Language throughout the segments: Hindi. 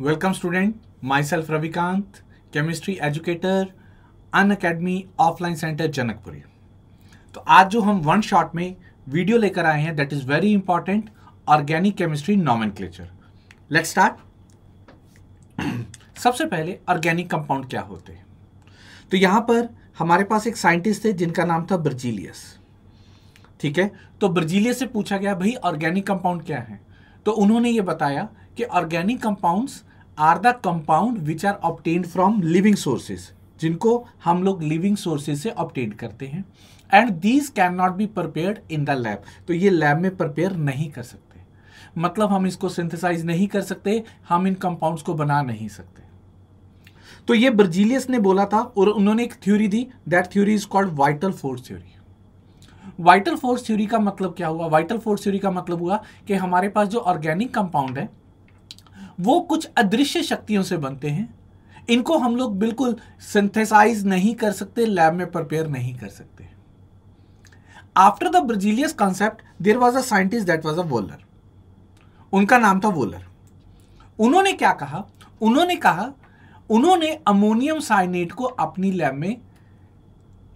Welcome student myself Ravikant chemistry educator Unacademy offline centre Janakpuri तो आज जो हम वन शॉट में वीडियो लेकर आए हैं that is very important organic chemistry nomenclature let start सबसे पहले ऑर्गेनिक कंपाउंड क्या होते हैं तो यहां पर हमारे पास एक साइंटिस्ट थे जिनका नाम था ब्रजीलियस ठीक है तो ब्रजीलियस से पूछा गया भाई ऑर्गेनिक कंपाउंड क्या है तो उन्होंने ये बताया कि organic compounds are the compound which are obtain from living sources जिनको हम लोग लिविंग सोर्सेज से ऑप्टेन करते हैं and these can not be prepare in the lab तो ये लैब में प्रपेयर नहीं कर सकते मतलब हम इसको सिंथेसाइज नहीं कर सकते हम इन कंपाउंड्स को बना नहीं सकते तो ये बर्जीलियस ने बोला था और उन्होंने एक थ्योरी दी that theory is called vital force theory vital force theory का मतलब क्या हुआ वाइटल फोर्स थ्योरी का मतलब हुआ कि हमारे पास जो ऑर्गेनिक कंपाउंड है वो कुछ अदृश्य शक्तियों से बनते हैं इनको हम लोग बिल्कुल सिंथेसाइज नहीं कर सकते लैब में प्रिपेयर नहीं कर सकते after the Berzelius concept there was a scientist that was a Wohler उनका नाम था वोलर उन्होंने क्या कहा उन्होंने कहा उन्होंने अमोनियम साइनेट को अपनी लैब में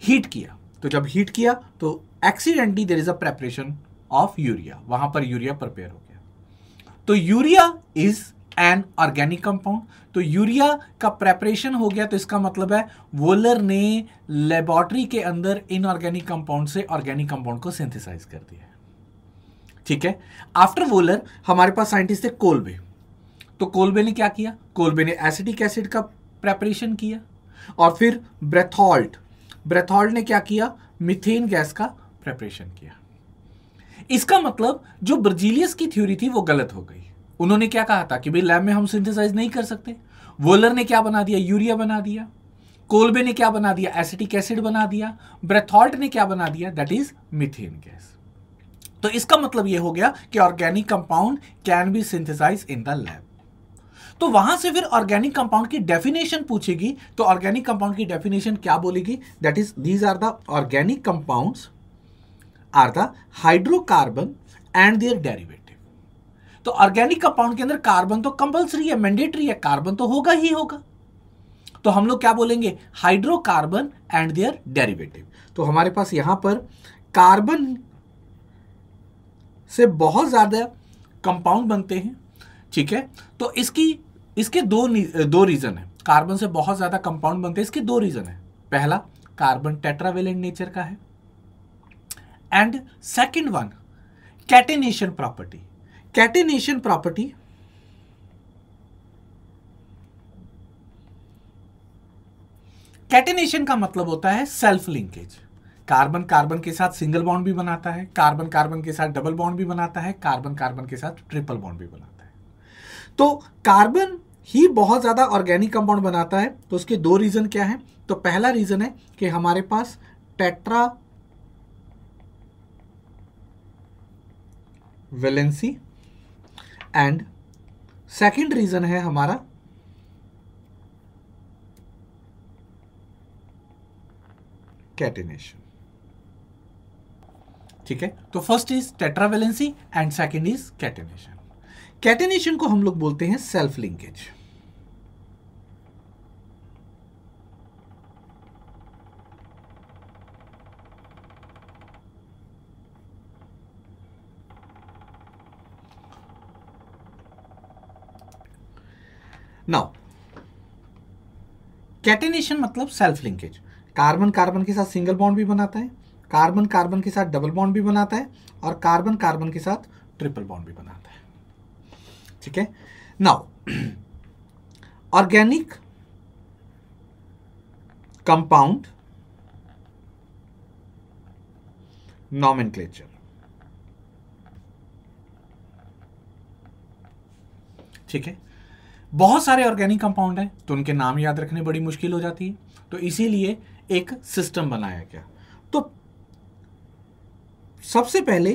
हीट किया तो जब हीट किया तो accidentally there is a preparation of urea वहां पर यूरिया प्रिपेयर हो गया तो urea is an organic compound तो यूरिया का प्रेपरेशन हो गया तो इसका मतलब है वोलर ने लेबोरेटरी के अंदर इनऑर्गेनिक कंपाउंड से ऑर्गेनिक कंपाउंड को सिंथेसाइज कर दिया ठीक है आफ्टर वोलर हमारे पास साइंटिस्ट थे कोलबे तो कोलबे ने क्या किया कोलबे ने एसिडिक एसिड का प्रेपरेशन किया और फिर ब्रेथॉल्ट ब्रेथॉल्ट ने क्या किया मिथेन गैस का प्रेपरेशन किया इसका मतलब जो ब्रजीलियस की थ्योरी थी वो गलत हो गई उन्होंने क्या कहा था कि भाई लैब में हम सिंथेसाइज नहीं कर सकते वोलर ने क्या बना दिया यूरिया बना दिया कोलबे ने क्या बना दिया एसिटिक एसिड बना दिया ब्रेथॉल्ट ने क्या बना दिया दैट इज मिथेन गैस तो इसका मतलब यह हो गया कि organic compound can be synthesise in the lab तो वहां से फिर ऑर्गेनिक कंपाउंड की डेफिनेशन पूछेगी तो ऑर्गेनिक कंपाउंड की डेफिनेशन क्या बोलेगी that is these are the organic compounds are the hydrocarbon and their derivative तो ऑर्गेनिक कंपाउंड के अंदर कार्बन तो कंपल्सरी है मैंडेटरी है कार्बन तो होगा ही होगा तो हम लोग क्या बोलेंगे हाइड्रोकार्बन एंड देयर डेरिवेटिव तो हमारे पास यहां पर कार्बन से बहुत ज़्यादा कंपाउंड बनते हैं ठीक है तो इसकी इसके दो दो रीज़न है कार्बन से बहुत ज़्यादा कंपाउंड बनते हैं इसके दो रीज़न है पहला कार्बन टेट्रावेलेंट नेचर का है and second one catenation property catenation property catenation का मतलब होता है सेल्फ लिंकेज कार्बन कार्बन के साथ सिंगल बॉन्ड भी बनाता है कार्बन कार्बन के साथ डबल बॉन्ड भी बनाता है कार्बन कार्बन के साथ ट्रिपल बॉन्ड भी बनाता है तो कार्बन ही बहुत ज़्यादा ऑर्गेनिक कंपाउंड बनाता है तो उसके दो रीज़न क्या है तो पहला रीज़न है कि हमारे पास tetravalency and second reason है हमारा कैटिनेशन ठीक है तो first is tetravalency and second is catenation catenation को हम लोग बोलते हैं सेल्फ लिंकेज नाउ कैटेनेशन मतलब सेल्फ लिंकेज कार्बन कार्बन के साथ सिंगल बॉन्ड भी बनाता है कार्बन कार्बन के साथ डबल बॉन्ड भी बनाता है और कार्बन कार्बन के साथ ट्रिपल बॉन्ड भी बनाता है ठीक है नाउ ऑर्गेनिक कंपाउंड नॉमिनक्लेचर ठीक है बहुत सारे ऑर्गेनिक कंपाउंड हैं तो उनके नाम याद रखने बड़ी मुश्किल हो जाती है तो इसीलिए एक सिस्टम बनाया गया तो सबसे पहले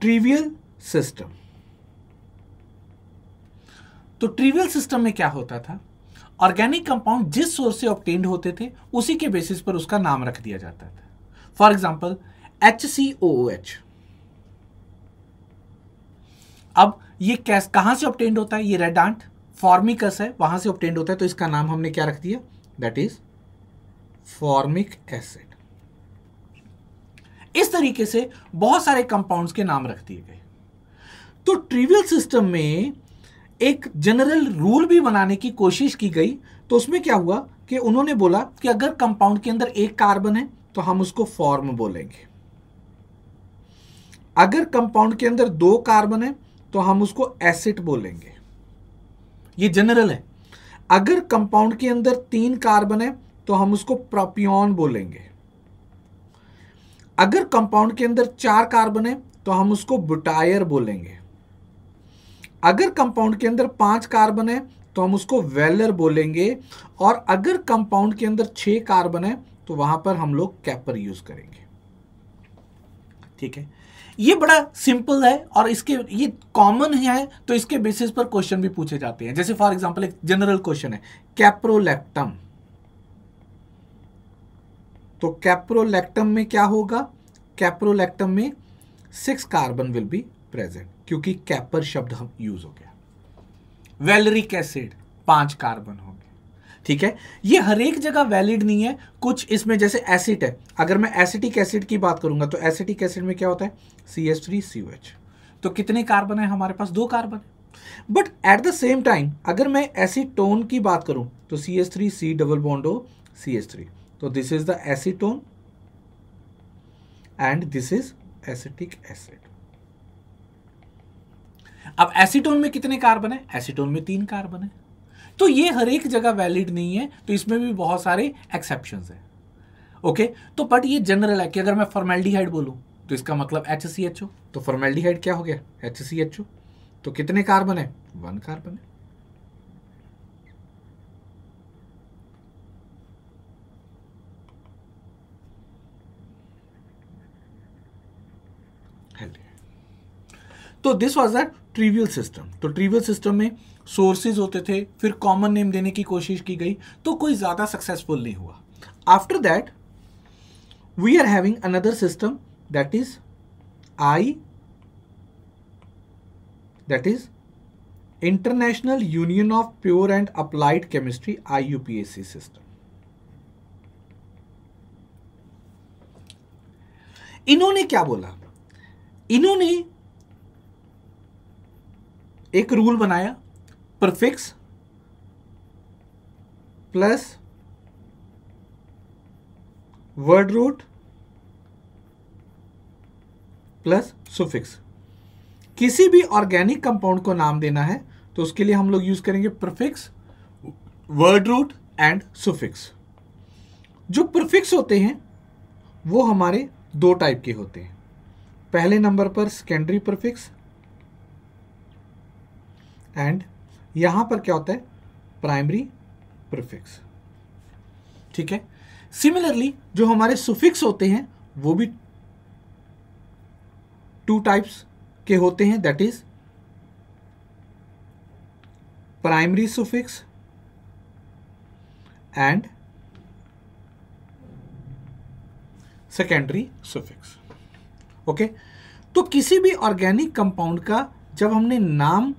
ट्रिवियल सिस्टम तो ट्रिवियल सिस्टम में क्या होता था ऑर्गेनिक कंपाउंड जिस सोर्स से ऑप्टेंड होते थे उसी के बेसिस पर उसका नाम रख दिया जाता था for example H C O H अब ये कैस कहाँ से ऑप्टेंड होता है ये रेड आंट फॉर्मिकस है वहां से ऑप्टेंड होता है तो इसका नाम हमने क्या रख दिया दैट इज फॉर्मिक एसिड इस तरीके से बहुत सारे कंपाउंड्स के नाम रख दिए गए तो ट्रिवियल सिस्टम में एक जनरल रूल भी बनाने की कोशिश की गई तो उसमें क्या हुआ कि उन्होंने बोला कि अगर कंपाउंड के अंदर एक कार्बन है तो हम उसको फॉर्म बोलेंगे अगर कंपाउंड के अंदर दो कार्बन है तो हम उसको एसिड बोलेंगे ये जनरल है अगर कंपाउंड के अंदर तीन कार्बन है तो हम उसको प्रोपियन बोलेंगे अगर कंपाउंड के अंदर चार कार्बन है तो हम उसको बुटायर बोलेंगे अगर कंपाउंड के अंदर पांच कार्बन है तो हम उसको वेलर बोलेंगे और अगर कंपाउंड के अंदर छह कार्बन है तो वहां पर हम लोग कैपर यूज करेंगे ठीक है ये बड़ा सिंपल है और इसके ये कॉमन है तो इसके बेसिस पर क्वेश्चन भी पूछे जाते हैं जैसे फॉर एग्जाम्पल एक जनरल क्वेश्चन है कैप्रोलेक्टम तो कैप्रोलेक्टम में क्या होगा कैप्रोलेक्टम में six carbon will be present क्योंकि कैपर शब्द हम यूज हो गया वेलरिक एसिड पांच कार्बन हो ठीक है ये हर एक जगह वैलिड नहीं है कुछ इसमें जैसे एसिड है अगर मैं एसिटिक एसिड की बात करूंगा तो एसिटिक एसिड में क्या होता है C S three C H तो कितने कार्बन है हमारे पास दो carbon but at the same time अगर मैं एसिटोन की बात करूं तो C S three C double bond O C S three तो this is the acetone and this is acetic acid अब एसिटोन में कितने कार्बन है एसिटोन में तीन कार्बन है तो ये हर एक जगह वैलिड नहीं है तो इसमें भी बहुत सारे एक्सेप्शन है ओके तो बट ये जनरल है कि अगर मैं फॉर्मेलिटी हाइड बोलूँ तो इसका मतलब एच सी एच ओ तो फॉर्मेलिटी हाइड क्या हो गया एच सी एच ओ तो कितने कार्बन है वन कार्बन है तो this was that trivial system तो ट्रिवियल सिस्टम में सोर्सेज होते थे फिर कॉमन नेम देने की कोशिश की गई तो कोई ज़्यादा सक्सेसफुल नहीं हुआ after that we are having another system that is I that is International Union of Pure and Applied Chemistry I U P S C system इन्होंने क्या बोला इन्होंने एक रूल बनाया prefix plus word root plus suffix किसी भी ऑर्गेनिक कंपाउंड को नाम देना है तो उसके लिए हम लोग यूज करेंगे prefix word root and suffix जो प्रफिक्स होते हैं वो हमारे दो टाइप के होते हैं पहले नंबर पर सेकेंडरी प्रफिक्स एंड यहां पर क्या होता है प्राइमरी प्रिफिक्स ठीक है सिमिलरली जो हमारे सुफिक्स होते हैं वो भी टू टाइप्स के होते हैं that is primary suffix and secondary suffix okay तो किसी भी ऑर्गेनिक कंपाउंड का जब हमने नाम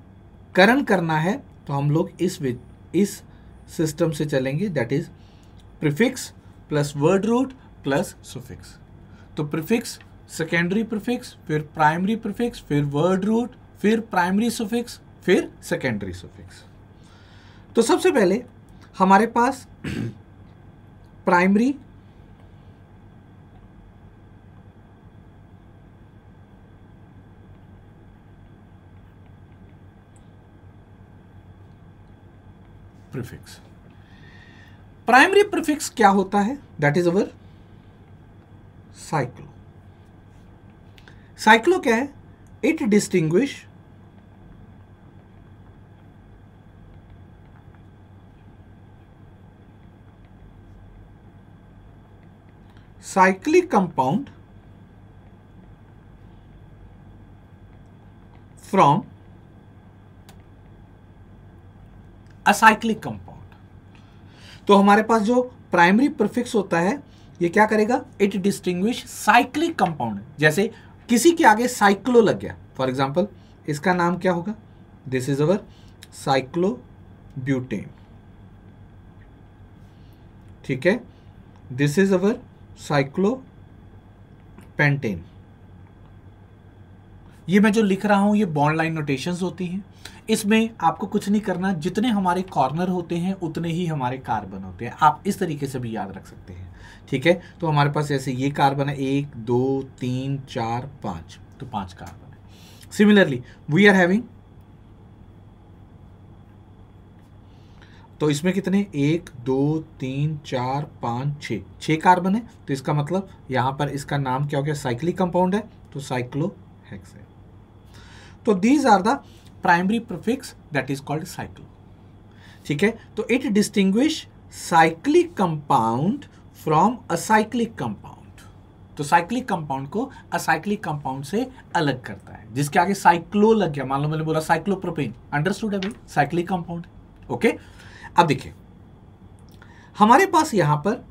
करण करना है तो हम लोग इस इस सिस्टम से चलेंगे that is prefix plus word root plus suffix तो प्रिफिक्स सेकेंडरी प्रिफिक्स फिर प्राइमरी प्रिफिक्स फिर वर्ड रूट फिर प्राइमरी सुफिक्स फिर सेकेंडरी सुफिक्स तो सबसे पहले हमारे पास प्राइमरी प्रिफिक्स प्राइमरी प्रिफिक्स क्या होता है that is our cyclo cyclo क्या है it distinguish cyclic compound from acyclic compound तो हमारे पास जो प्राइमरी प्रिफिक्स होता है ये क्या करेगा इट डिस्टिंग्विश साइक्लिक कंपाउंड जैसे किसी के आगे साइक्लो लग गया फॉर एग्जाम्पल इसका नाम क्या होगा this is our cyclobutane ठीक है this is our cyclopentane ये मैं जो लिख रहा हूं ये बॉन्ड लाइन नोटेशंस होती हैं इसमें आपको कुछ नहीं करना जितने हमारे कॉर्नर होते हैं उतने ही हमारे कार्बन होते हैं आप इस तरीके से भी याद रख सकते हैं ठीक है तो हमारे पास जैसे ये कार्बन है एक दो तीन चार पाँच तो पाँच कार्बन है सिमिलरली वी आर हैविंग तो इसमें कितने एक दो तीन चार पाँच छ कार्बन है तो इसका मतलब यहां पर इसका नाम क्या हो गया साइक्लिक कंपाउंड है तो साइक्लो है तो these are the primary prefix that is called cycle ठीक है तो it distinguish cyclic compound from acyclic compound तो साइक्लिक कंपाउंड को असाइक्लिक कंपाउंड से अलग करता है जिसके आगे साइक्लो लग गया मान लो मैंने बोला साइक्लोप्रोपेन अंडरस्टूड है साइक्लिक कंपाउंड ओके अब देखिए हमारे पास यहां पर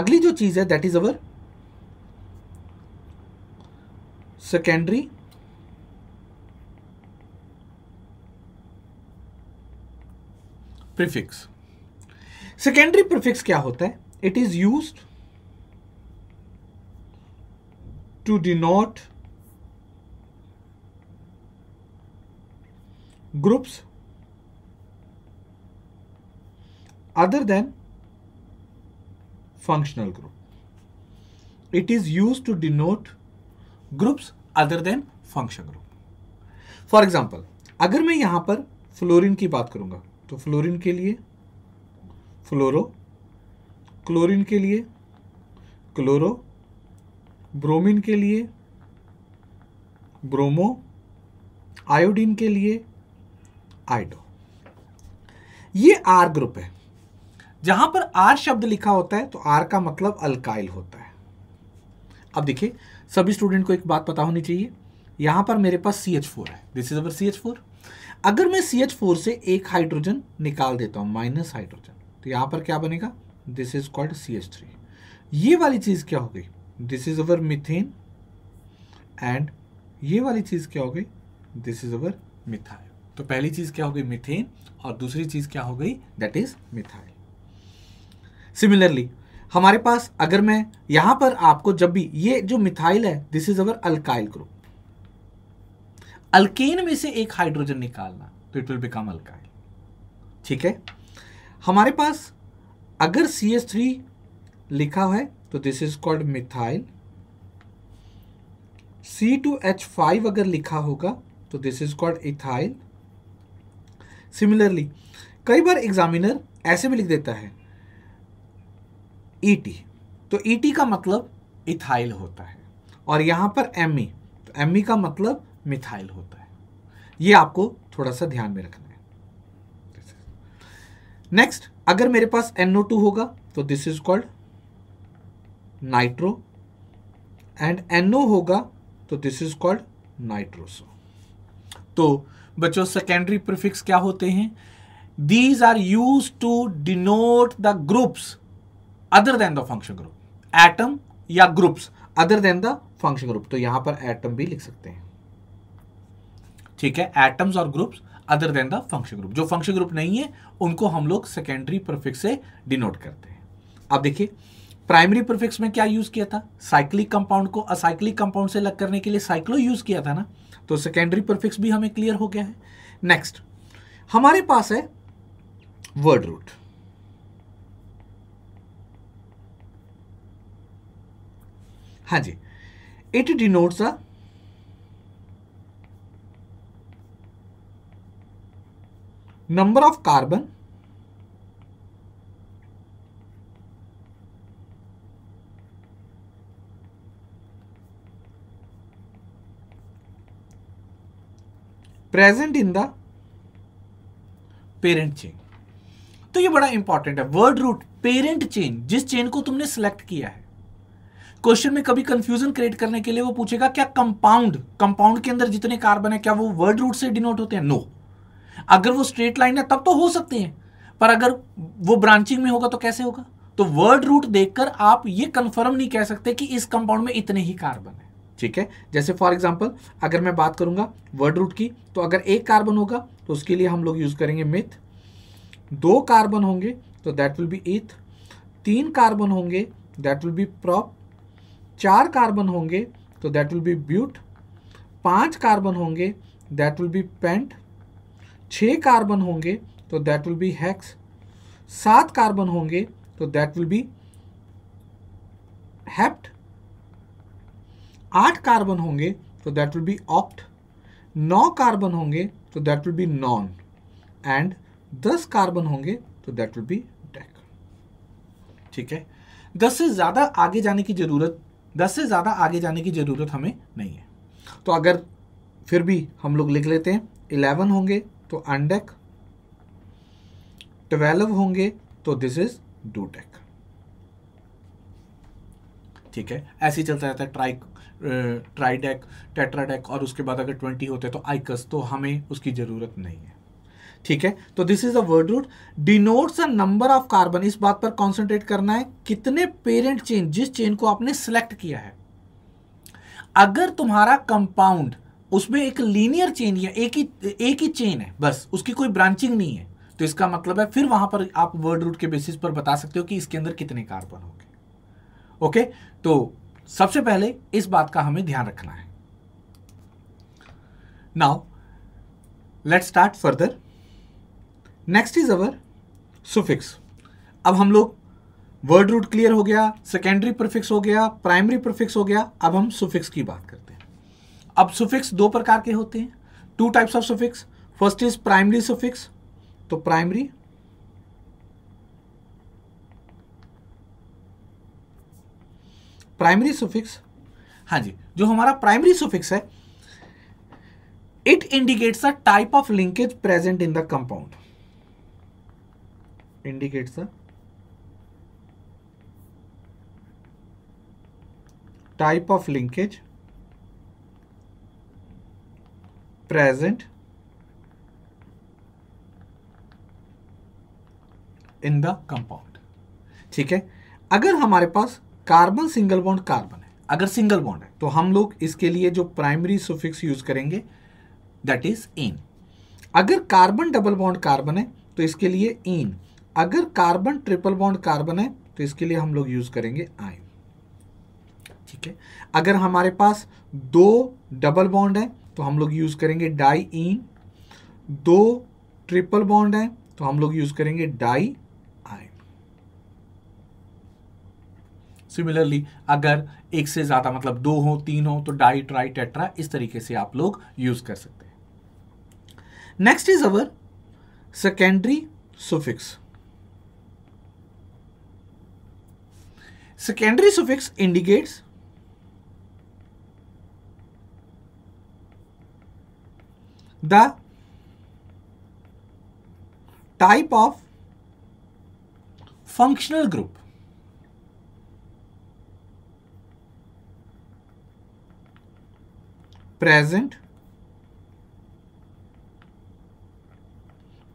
अगली जो चीज है that is our secondary prefix secondary prefix क्या होता है it is use to denote groups other than functional group it is use to denote groups other than function group for example अगर मैं यहां पर फ्लोरिन की बात करूंगा तो फ्लोरीन के लिए फ्लोरो क्लोरीन के लिए क्लोरो ब्रोमीन के लिए ब्रोमो आयोडीन के लिए आइडो ये आर ग्रुप है जहां पर आर शब्द लिखा होता है तो आर का मतलब अल्काइल होता है अब देखिए सभी स्टूडेंट को एक बात पता होनी चाहिए यहां पर मेरे पास सी एच फोर है this is our C H four अगर मैं सी एच फोर से एक हाइड्रोजन निकाल देता हूं माइनस हाइड्रोजन तो यहां पर क्या बनेगा this is called C H three ये वाली चीज़ क्या हो गई दिस इज अवर मिथेन एंड ये वाली चीज़ क्या हो गई दिस इज अवर मिथाइल तो पहली चीज़ क्या हो गई मिथेन और दूसरी चीज़ क्या हो गई दैट इज मिथाइल सिमिलरली हमारे पास अगर मैं यहां पर आपको जब भी ये जो मिथाइल है this is our alkyl group alkane में से एक हाइड्रोजन निकालना तो इट विल बिकम अल्काइल ठीक है हमारे पास अगर सी एस थ्री लिखा है तो this is called methyl C two H five अगर लिखा होगा तो this is called ethyl similarly कई बार एग्जामिनर ऐसे भी लिख देता है ई e टी तो ई e टी का मतलब इथाइल होता है और यहां पर एम ई e. तो एम ई का मतलब मिथाइल होता है ये आपको थोड़ा सा ध्यान में रखना है नेक्स्ट अगर मेरे पास NO2 होगा तो this is called nitro and NO होगा तो दिस इज कॉल्ड नाइट्रोसो तो बच्चों सेकेंडरी प्रिफिक्स क्या होते हैं these are use to denote the groups other than the function group atom या groups other than the function group तो यहां पर एटम भी लिख सकते हैं ठीक है एटम्स और groups other than the function group जो फंक्शन ग्रुप नहीं है उनको हम लोग सेकेंडरी परफिक्स से डिनोट करते हैं अब देखिए प्राइमरी परफिक्स में क्या यूज़ किया था साइक्लिक कंपाउंड को असाइक्लिक कंपाउंड से अलग करने के लिए साइक्लो यूज़ किया था ना तो सेकेंडरी परफिक्स भी हमें क्लियर हो गया है नेक्स्ट हमारे पास है वर्ड रूट हाँ जी it denotes a number of carbon present in the parent chain तो ये बड़ा इंपॉर्टेंट है वर्ड रूट पेरेंट चेन जिस चेन को तुमने सिलेक्ट किया है क्वेश्चन में कभी कंफ्यूजन क्रिएट करने के लिए वो पूछेगा क्या कंपाउंड कंपाउंड के अंदर जितने कार्बन है क्या वो वर्ड रूट से डिनोट होते हैं नो no. अगर वो स्ट्रेट लाइन है तब तो हो सकते हैं पर अगर वो ब्रांचिंग में होगा तो कैसे होगा तो वर्ड रूट देखकर आप ये कंफर्म नहीं कह सकते कि इस कंपाउंड में इतने ही कार्बन है ठीक है जैसे फॉर एग्जाम्पल अगर मैं बात करूंगा वर्ड रूट की तो अगर एक कार्बन होगा तो उसके लिए हम लोग यूज करेंगे मिथ दो कार्बन होंगे तो दैट विल बी इथ तीन कार्बन होंगे दैट विल बी प्रॉप चार कार्बन होंगे तो दैट विल बी ब्यूट पांच कार्बन होंगे दैट विल बी पेंट छः कार्बन होंगे तो दैट विल बी हैक्स सात कार्बन होंगे तो दैट विल बी हैप्ट आठ कार्बन होंगे तो दैट विल बी ऑप्ट नौ कार्बन होंगे तो that will be non and दस कार्बन होंगे तो दैट विल बी डेक ठीक है दस से ज़्यादा आगे जाने की ज़रूरत दस से ज़्यादा आगे जाने की ज़रूरत हमें नहीं है तो अगर फिर भी हम लोग लिख लेते हैं इलेवन होंगे तो अंडेक ट्वेल्व होंगे तो दिस इज डूटेक ठीक है ऐसे ही चलता रहता है ट्राई ट्राईडेक टेट्राडेक और उसके बाद अगर ट्वेंटी होते तो आइकस तो हमें उसकी ज़रूरत नहीं है ठीक है तो this is a word root denotes a number of carbon इस बात पर कॉन्सेंट्रेट करना है कितने पेरेंट चेन जिस चेन को आपने सेलेक्ट किया है अगर तुम्हारा कंपाउंड उसमें एक लीनियर चेन या एक ही एक ही चेन है बस उसकी कोई ब्रांचिंग नहीं है तो इसका मतलब है फिर वहां पर आप वर्ड रूट के बेसिस पर बता सकते हो कि इसके अंदर कितने कार्बन होंगे ओके तो सबसे पहले इस बात का हमें ध्यान रखना है now let start further next is our suffix अब हम लोग वर्ड रूट क्लियर हो गया सेकेंडरी प्रीफिक्स हो गया प्राइमरी परफिक्स हो गया अब हम सुफिक्स की बात करते हैं अब सुफिक्स दो प्रकार के होते हैं two types of suffix first is primary suffix तो प्राइमरी प्राइमरी सुफिक्स हाँ जी जो हमारा प्राइमरी सुफिक्स है it indicates a type of linkage present in the compound indicates a type of linkage present in the compound ठीक है अगर हमारे पास कार्बन सिंगल बॉन्ड कार्बन है अगर सिंगल बॉन्ड है तो हम लोग इसके लिए जो प्राइमरी सुफिक्स यूज करेंगे दैट इज इन अगर कार्बन डबल बॉन्ड कार्बन है तो इसके लिए इन अगर कार्बन ट्रिपल बॉन्ड कार्बन है तो इसके लिए हम लोग यूज करेंगे आयन ठीक है अगर हमारे पास दो डबल बॉन्ड है तो हम लोग यूज़ करेंगे डाई इन दो ट्रिपल बॉन्ड है तो हम लोग यूज़ करेंगे डाई सिमिलरली अगर एक से ज़्यादा मतलब दो हो तीन हो तो डाई ट्राई टेट्रा इस तरीके से आप लोग यूज़ कर सकते हैं next is our secondary suffix secondary suffix indicates the type of functional group. present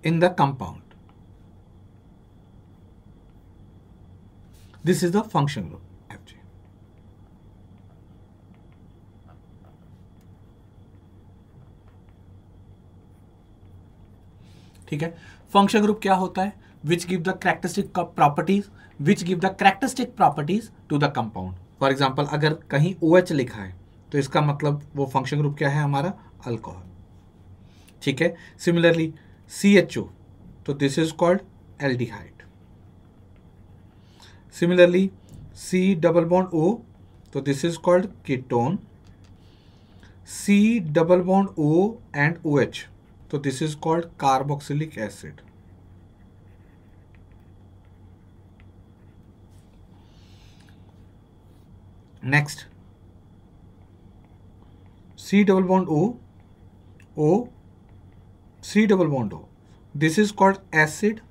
in the compound. This is the function group. ठीक है फंक्शन ग्रुप क्या होता है which give the characteristic properties which give the characteristic properties to the compound for example अगर कहीं ओ OH लिखा है तो इसका मतलब वो फंक्शन ग्रुप क्या है हमारा अल्कोहल ठीक है सिमिलरली सी एच ओ तो this is called aldehyde similarly C double bond O तो this is called ketone C double bond O and O H So this is called carboxylic acid. Next, C double bond O, O, C double bond O. This is called acid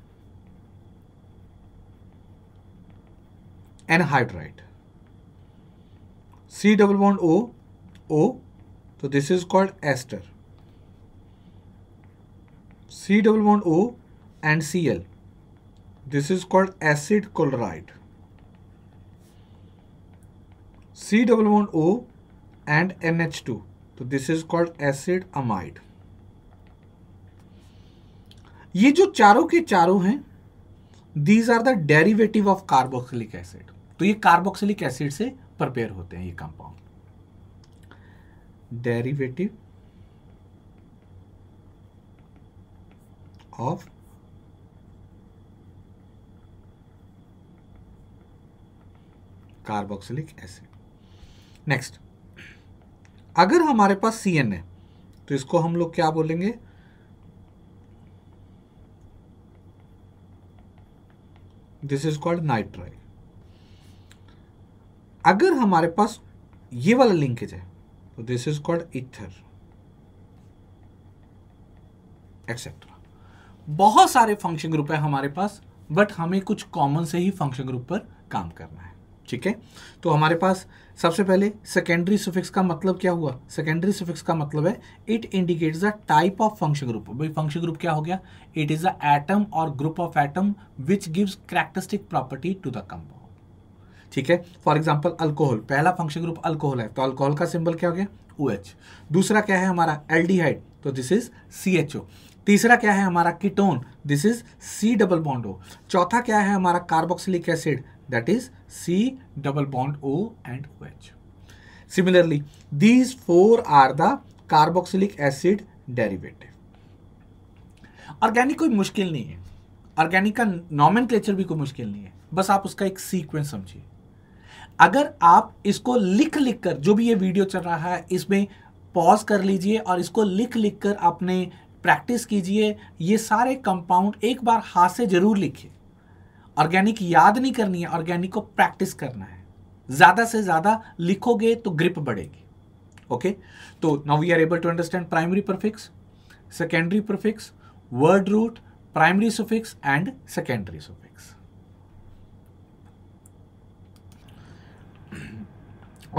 anhydride. C double bond O, O. So this is called ester. C double bond O and Cl. This is called acid chloride. C double bond O and NH2. तो this is called acid amide ये जो चारों के चारों हैं these are the derivative of carboxylic acid तो ये कार्बोक्सिलिक एसिड से प्रिपेयर होते हैं ये compound derivative of carboxylic acid next अगर हमारे पास सी एन है तो इसको हम लोग क्या बोलेंगे दिस इज कॉल्ड नाइट्राइल अगर हमारे पास ये वाला लिंकेज है तो this is called ether etcetera बहुत सारे फंक्शन ग्रुप है हमारे पास बट हमें कुछ कॉमन से ही फंक्शन ग्रुप पर काम करना है ठीक है तो हमारे पास सबसे पहले सेकेंडरी सुफिक्स का मतलब क्या हुआ सेकेंडरी सुफिक्स का मतलब है it indicates the type of function group भाई फंक्शन ग्रुप क्या हो गया इट इज द एटम और group of atom which gives characteristic property to the compound ठीक है फॉर एग्जाम्पल अल्कोहल पहला फंक्शन ग्रुप अल्कोहल है तो अल्कोहल का सिंबल क्या हो गया ओ OH. दूसरा क्या है हमारा एल तो this is C H O तीसरा क्या है हमारा ketone this is C double bond O चौथा क्या है हमारा carboxylic acid that is C double bond O and O H similarly these four are the carboxylic acid derivative organic कोई मुश्किल नहीं है ऑर्गेनिक का नॉमन भी कोई मुश्किल नहीं है बस आप उसका एक सीक्वेंस समझिए अगर आप इसको लिख लिख कर जो भी ये वीडियो चल रहा है इसमें पॉज कर लीजिए और इसको लिख लिख कर अपने प्रैक्टिस कीजिए ये सारे कंपाउंड एक बार हाथ से ज़रूर लिखिए ऑर्गेनिक याद नहीं करनी है ऑर्गेनिक को प्रैक्टिस करना है ज़्यादा से ज़्यादा लिखोगे तो ग्रिप बढ़ेगी ओके तो now we are able to understand primary prefix secondary prefix word root primary suffix and secondary suffix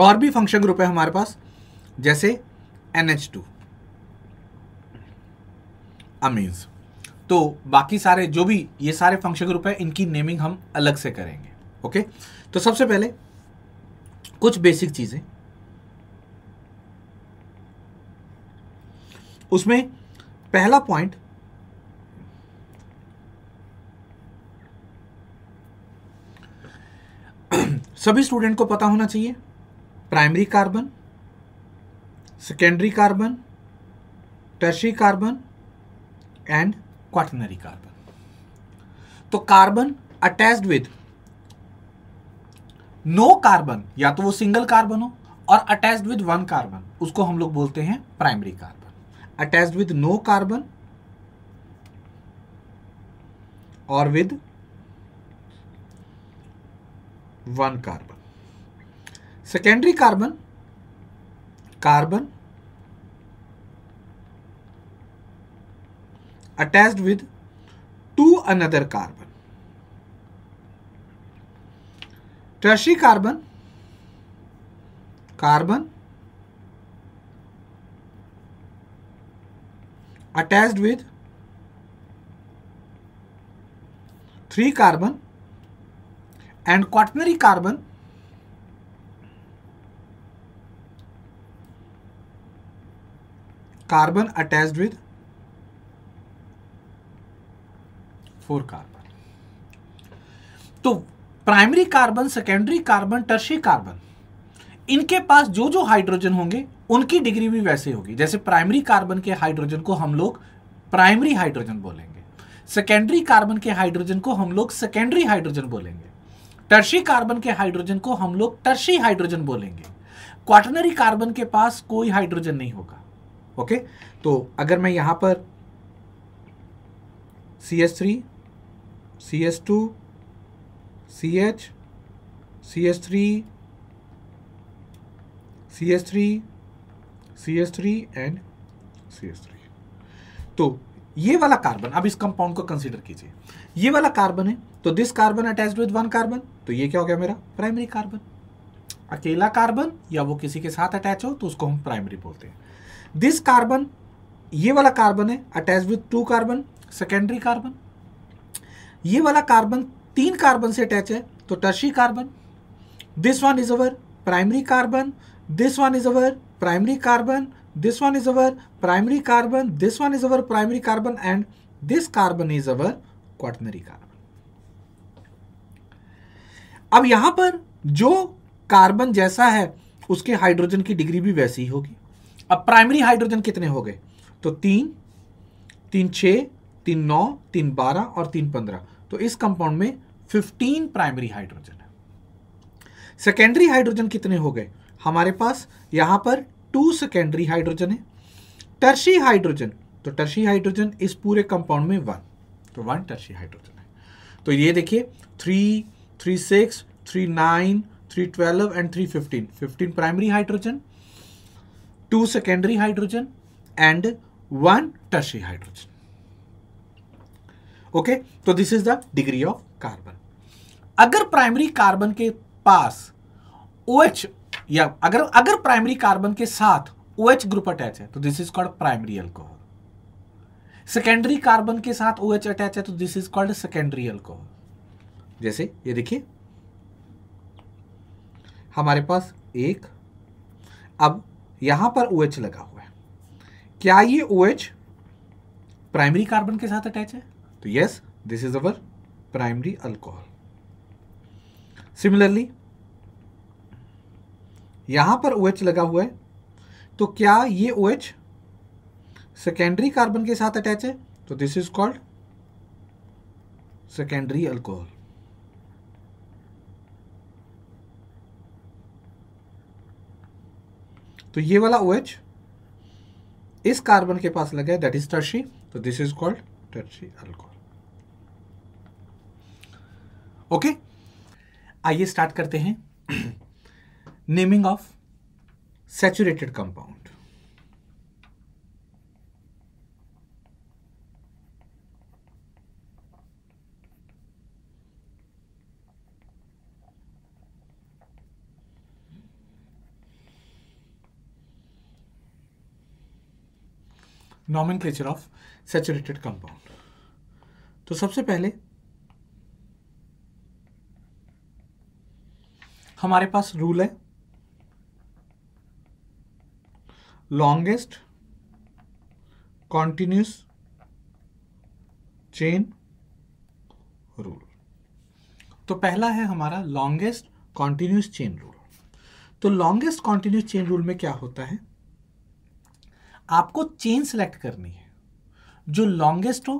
और भी फंक्शन ग्रुप है हमारे पास जैसे एनएच टू अमेज तो बाकी सारे जो भी ये सारे फंक्शन ग्रुप है इनकी नेमिंग हम अलग से करेंगे ओके तो सबसे पहले कुछ बेसिक चीज़ें उसमें पहला पॉइंट सभी स्टूडेंट को पता होना चाहिए primary carbon secondary carbon tertiary carbon and quaternary carbon तो carbon attached with no carbon या तो वो सिंगल कार्बन हो और अटैच्ड विद वन कार्बन उसको हम लोग बोलते हैं primary carbon attached with no carbon और with one carbon secondary carbon carbon attached with to another carbon. Tertiary carbon, carbon attached with three carbon and quaternary carbon carbon attached with four carbon तो primary carbon secondary carbon tertiary carbon इनके पास जो जो हाइड्रोजन होंगे उनकी डिग्री भी वैसे होगी जैसे प्राइमरी कार्बन के हाइड्रोजन को हम लोग प्राइमरी हाइड्रोजन बोलेंगे सेकेंडरी कार्बन के हाइड्रोजन को हम लोग सेकेंडरी हाइड्रोजन बोलेंगे टर्शी कार्बन के हाइड्रोजन को हम लोग टर्शी हाइड्रोजन बोलेंगे क्वाटनरी कार्बन के पास कोई हाइड्रोजन नहीं होगा ओके तो अगर मैं यहां पर C S three C S two C H C S three C S three C S three and C S three तो ये वाला कार्बन अब इस कंपाउंड को कंसीडर कीजिए ये वाला कार्बन है तो this carbon attach with one carbon तो ये क्या हो गया मेरा प्राइमरी कार्बन अकेला कार्बन या वो किसी के साथ अटैच हो तो उसको हम प्राइमरी बोलते हैं दिस कार्बन ये वाला कार्बन है attach with two carbon secondary carbon ये वाला कार्बन तीन कार्बन से अटैच है तो tertiary carbon this one is our primary carbon this one is our primary carbon this one is our primary carbon this one is our primary carbon and this carbon is our quaternary carbon अब यहां पर जो कार्बन जैसा है उसके हाइड्रोजन की डिग्री भी वैसी ही होगी अब प्राइमरी हाइड्रोजन कितने हो गए तो तीन तीन छ तीन नौ तीन बारह और तीन पंद्रह तो इस कंपाउंड में 15 प्राइमरी हाइड्रोजन है सेकेंडरी हाइड्रोजन कितने हो गए हमारे पास यहां पर टू सेकेंडरी हाइड्रोजन है टर्शी हाइड्रोजन तो टर्शी हाइड्रोजन इस पूरे कंपाउंड में वन तो वन टर्शी हाइड्रोजन है तो ये देखिए three three six three nine three twelve and three fifteen fifteen primary hydrogen two secondary hydrogen and one tertiary hydrogen okay तो this is the degree of carbon अगर प्राइमरी कार्बन के पास ओ OH या अगर अगर प्राइमरी कार्बन के साथ ओ OH ग्रुप अटैच है तो this is called primary alcohol secondary carbon के साथ ओ OH अटैच है तो this is called secondary alcohol जैसे ये देखिए हमारे पास एक अब यहां पर ओ OH लगा हुआ है क्या ये ओ OH प्राइमरी कार्बन के साथ अटैच है तो yes this is our primary alcohol similarly यहां पर OH लगा हुआ है तो क्या ये OH सेकेंडरी कार्बन के साथ अटैच है तो this is called secondary alcohol तो ये वाला OH इस कार्बन के पास लगा है दैट इज टर्शी तो this is called tertiary alcohol okay आइए स्टार्ट करते हैं naming of saturated compound nomenclature of saturated compound तो सबसे पहले हमारे पास रूल है लॉन्गेस्ट कॉन्टिन्यूस चेन रूल तो पहला है हमारा लॉन्गेस्ट कॉन्टिन्यूस चेन रूल तो लॉन्गेस्ट कॉन्टिन्यूस चेन रूल में क्या होता है आपको चेन सेलेक्ट करनी है जो लॉन्गेस्ट हो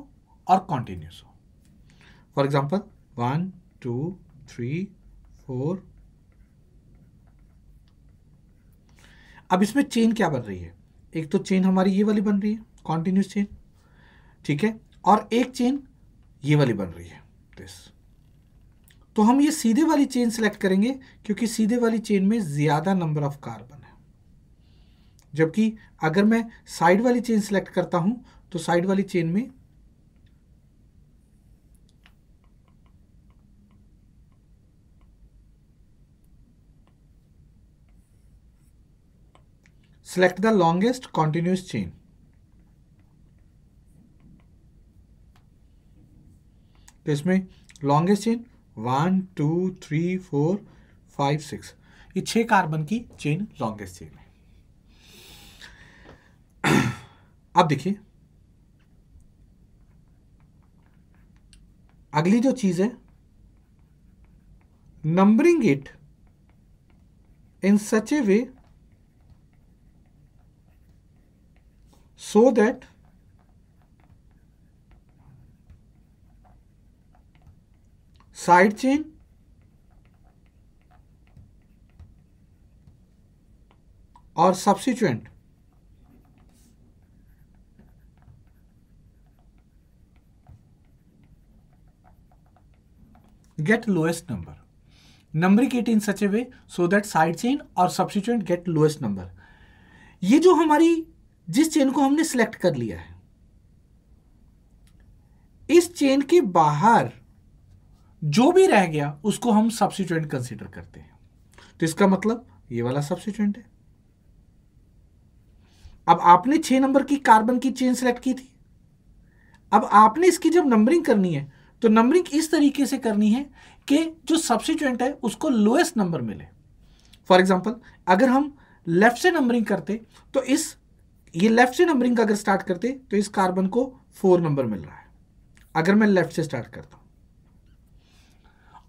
और कॉन्टिन्यूस हो for example one to three four अब इसमें चेन क्या बन रही है एक तो चेन हमारी ये वाली बन रही है कॉन्टिन्यूस चेन ठीक है और एक चेन ये वाली बन रही है दिस तो हम ये सीधे वाली चेन सेलेक्ट करेंगे क्योंकि सीधे वाली चेन में ज़्यादा नंबर ऑफ कार्बन है जबकि अगर मैं साइड वाली चेन सेलेक्ट करता हूं तो साइड वाली चेन में Select the longest continuous chain. तो इसमें longest chain one to three four five six ये छः कार्बन की चेन लॉन्गेस्ट चेन है अब देखिए अगली जो चीज़ है numbering it in such a way so that side chain or substituent get lowest number number it in such a way so that side chain और subsequent गेट लोएस्ट नंबर ये जो हमारी जिस चेन को हमने सिलेक्ट कर लिया है इस चेन के बाहर जो भी रह गया उसको हम सब्सिट्यूएंट कंसीडर करते हैं तो इसका मतलब ये वाला सब्सिट्यूएंट है अब आपने छह नंबर की कार्बन की चेन सेलेक्ट की थी अब आपने इसकी जब नंबरिंग करनी है तो नंबरिंग इस तरीके से करनी है कि जो सब्सिट्यूएंट है उसको लोएस्ट नंबर मिले फॉर एग्जाम्पल अगर हम लेफ्ट से नंबरिंग करते तो इस ये लेफ्ट से नंबरिंग का अगर स्टार्ट करते तो इस कार्बन को फोर नंबर मिल रहा है अगर मैं लेफ्ट से स्टार्ट करता हूं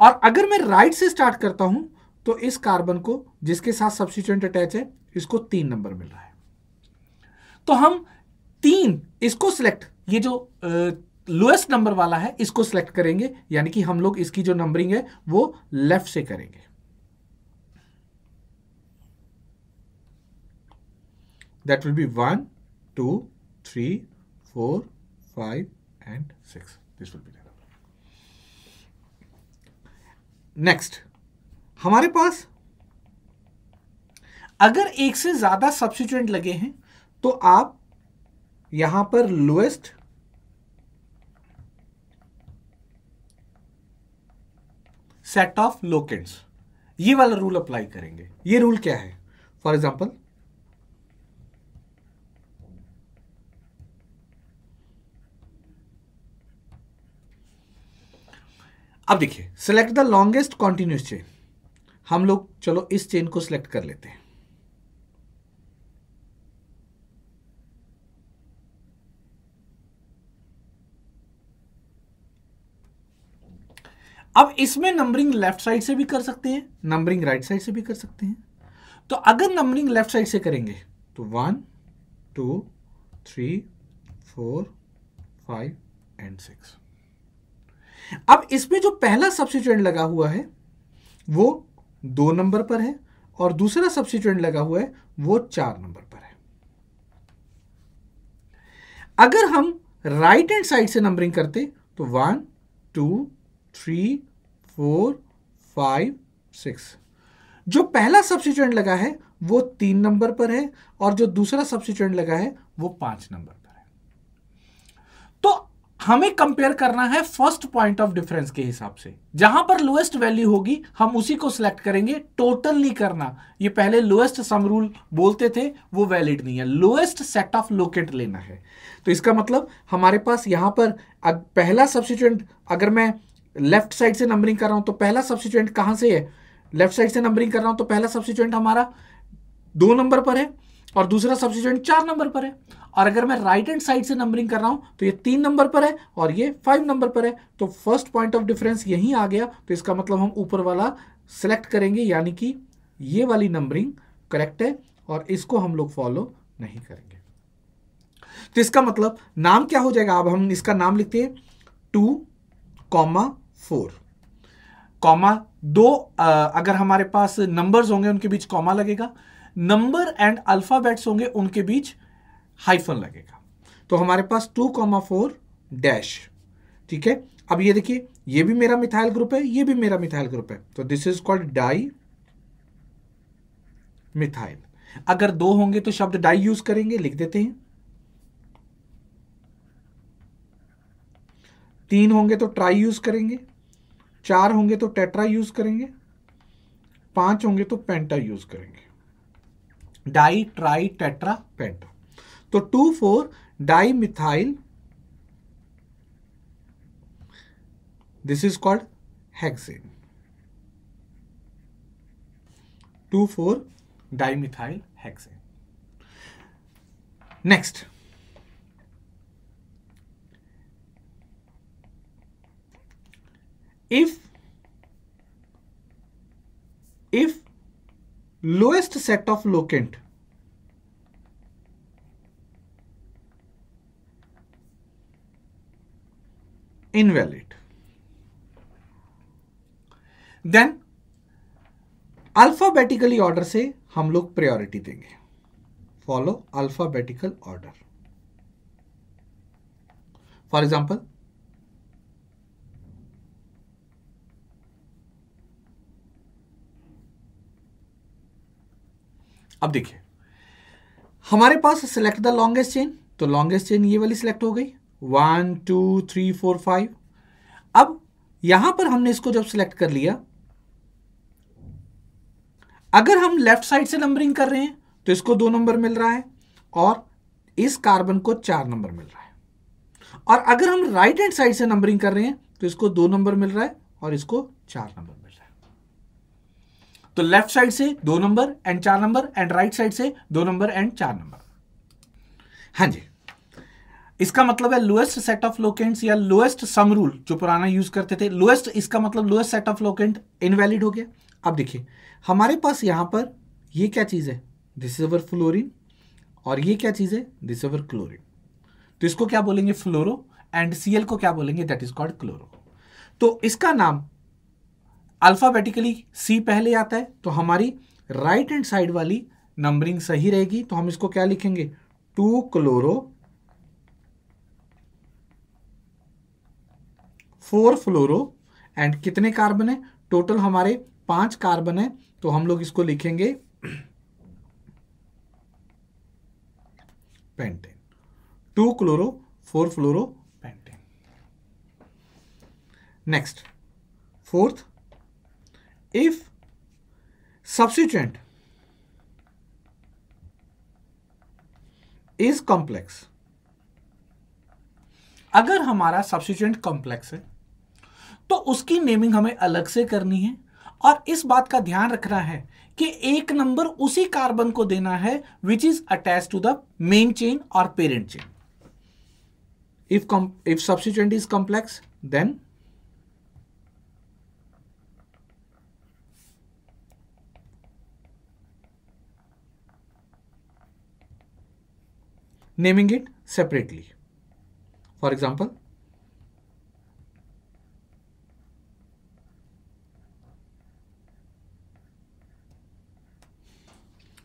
और अगर मैं राइट से स्टार्ट करता हूं तो इस कार्बन को जिसके साथ सब्सिट्यूंट अटैच है इसको तीन नंबर मिल रहा है तो हम तीन इसको सिलेक्ट ये जो लोएस्ट नंबर वाला है इसको सिलेक्ट करेंगे यानी कि हम लोग इसकी जो नंबरिंग है वो लेफ्ट से करेंगे that will be 1, 2, 3, 4, 5 and 6. This will be there. Next हमारे पास अगर एक से ज्यादा सब्सिट्यूएंट लगे हैं तो आप यहां पर लोएस्ट सेट ऑफ लोकेंट्स ये वाला रूल अप्लाई करेंगे ये रूल क्या है फॉर एग्जाम्पल अब देखिए select the longest continuous chain हम लोग चलो इस चेन को सिलेक्ट कर लेते हैं अब इसमें नंबरिंग लेफ्ट साइड से भी कर सकते हैं नंबरिंग राइट साइड से भी कर सकते हैं तो अगर नंबरिंग लेफ्ट साइड से करेंगे तो one to three four five and six अब इसमें जो पहला सब्सिट्यूएंट लगा हुआ है वो दो नंबर पर है और दूसरा सब्सिट्यूएंट लगा हुआ है वो चार नंबर पर है अगर हम राइट हैंड साइड से नंबरिंग करते तो one to three four five six जो पहला सब्सिट्यूएंट लगा है वो तीन नंबर पर है और जो दूसरा सब्सिट्यूएंट लगा है वो पांच नंबर हमें कंपेयर करना है फर्स्ट पॉइंट ऑफ डिफरेंस के हिसाब से जहां पर लोएस्ट वैल्यू होगी हम उसी को सिलेक्ट करेंगे टोटल नहीं करना ये पहले लोएस्ट सम रूल बोलते थे वो वैलिड नहीं है लोएस्ट सेट ऑफ लोकेट लेना है तो इसका मतलब हमारे पास यहां पर पहला सब्सिट्यूएंट अगर मैं लेफ्ट साइड से नंबरिंग कर रहा हूं तो पहला सब्सिट्यूएंट कहां से है लेफ्ट साइड से नंबरिंग कर रहा हूं तो पहला सब्सिट्यूएंट हमारा दो नंबर पर है और दूसरा सब्सिट्यूएंट चार नंबर पर है और अगर मैं राइट हैंड साइड से नंबरिंग कर रहा हूं तो ये तीन नंबर पर है और ये फाइव नंबर पर है तो फर्स्ट पॉइंट ऑफ डिफरेंस यही आ गया तो इसका मतलब हम ऊपर वाला सिलेक्ट करेंगे यानी कि ये वाली नंबरिंग करेक्ट है और इसको हम लोग फॉलो नहीं करेंगे तो इसका मतलब नाम क्या हो जाएगा अब हम इसका नाम लिखते हैं टू कॉमा फोर कॉमा दो अगर हमारे पास नंबर्स होंगे उनके बीच कॉमा लगेगा नंबर एंड अल्फाबेट्स होंगे उनके बीच हाइफन लगेगा तो हमारे पास टू कॉमा फोर डैश ठीक है अब ये देखिए ये भी मेरा मिथाइल ग्रुप है ये भी मेरा मिथाइल ग्रुप है तो this is called di methyl अगर दो होंगे तो शब्द डाई यूज करेंगे लिख देते हैं तीन होंगे तो ट्राई यूज करेंगे चार होंगे तो टेट्रा यूज करेंगे पांच होंगे तो पेंटा यूज करेंगे डाई ट्राई टेट्रा पेंट्रा तो two four di methyl this is called hexane two four di methyl hexane next if if lowest set of locant invalid then alphabetically order से हम लोग प्रायोरिटी देंगे follow alphabetical order for example अब देखिए हमारे पास सिलेक्ट द लॉन्गेस्ट चेन तो लॉन्गेस्ट चेन ये वाली सिलेक्ट हो गई one to three four five अब यहां पर हमने इसको जब सिलेक्ट कर लिया अगर हम लेफ्ट साइड से नंबरिंग कर रहे हैं तो इसको दो नंबर मिल रहा है और इस कार्बन को चार नंबर मिल रहा है और अगर हम राइट हैंड साइड से नंबरिंग कर रहे हैं तो इसको दो नंबर मिल रहा है और इसको चार नंबर तो लेफ्ट साइड से दो नंबर एंड चार नंबर एंड राइट साइड से दो नंबर एंड चार नंबर हाँ जी इसका मतलब है लोएस्ट सेट ऑफ लोकेंट्स या लोएस्ट सम रूल जो पुराना यूज करते थे लोएस्ट इसका मतलब lowest set of locant invalid हो गया अब देखिए हमारे पास यहां पर ये क्या चीज़ है दिस इज अवर फ्लोरिन और ये क्या चीज़ है दिस अवर क्लोरिन तो इसको क्या बोलेंगे फ्लोरो एंड सीएल को क्या बोलेंगे दैट इज कॉल्ड क्लोरो तो इसका नाम अल्फ़ाबेटिकली सी पहले आता है तो हमारी राइट हैंड साइड वाली नंबरिंग सही रहेगी तो हम इसको क्या लिखेंगे two chloro four fluoro and कितने कार्बन है टोटल हमारे पांच कार्बन है तो हम लोग इसको लिखेंगे pentane two chloro four fluoro pentane next fourth if substituent is complex अगर हमारा सब्सिट्यूएंट कॉम्प्लेक्स है तो उसकी नेमिंग हमें अलग से करनी है और इस बात का ध्यान रखना है कि एक नंबर उसी कार्बन को देना है which is attach to the main chain और parent chain if if substituent is complex then naming it separately. For example,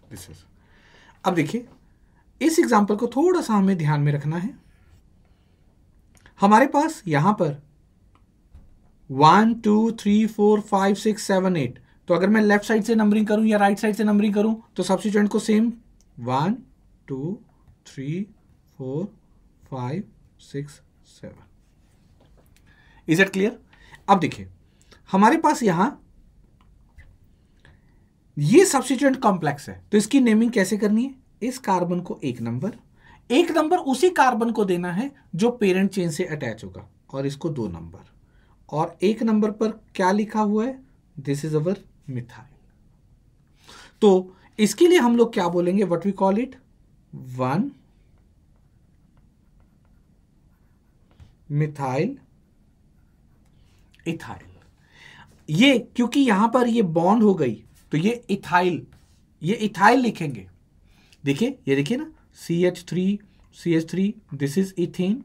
this is. अब देखिए इस एग्जाम्पल को थोड़ा सा हमें ध्यान में रखना है हमारे पास यहां पर one to three four five six seven eight तो अगर मैं लेफ्ट साइड से नंबरिंग करूं या राइट right साइड से नंबरिंग करूं तो सब्सिट्यूएंट को same one to three four five six seven is it clear अब देखिए हमारे पास यहां ये सब्सिट्यूएंट कॉम्प्लेक्स है तो इसकी नेमिंग कैसे करनी है इस कार्बन को एक नंबर एक नंबर उसी कार्बन को देना है जो पेरेंट चेन से अटैच होगा और इसको दो नंबर और एक नंबर पर क्या लिखा हुआ है दिस इज अवर मिथाइल तो इसके लिए हम लोग क्या बोलेंगे what we call it one methyl ethyl ये क्योंकि यहां पर ये बॉन्ड हो गई तो ये इथाइल ये इथाइल लिखेंगे देखिए ये देखिए ना C H three C H three this is ethane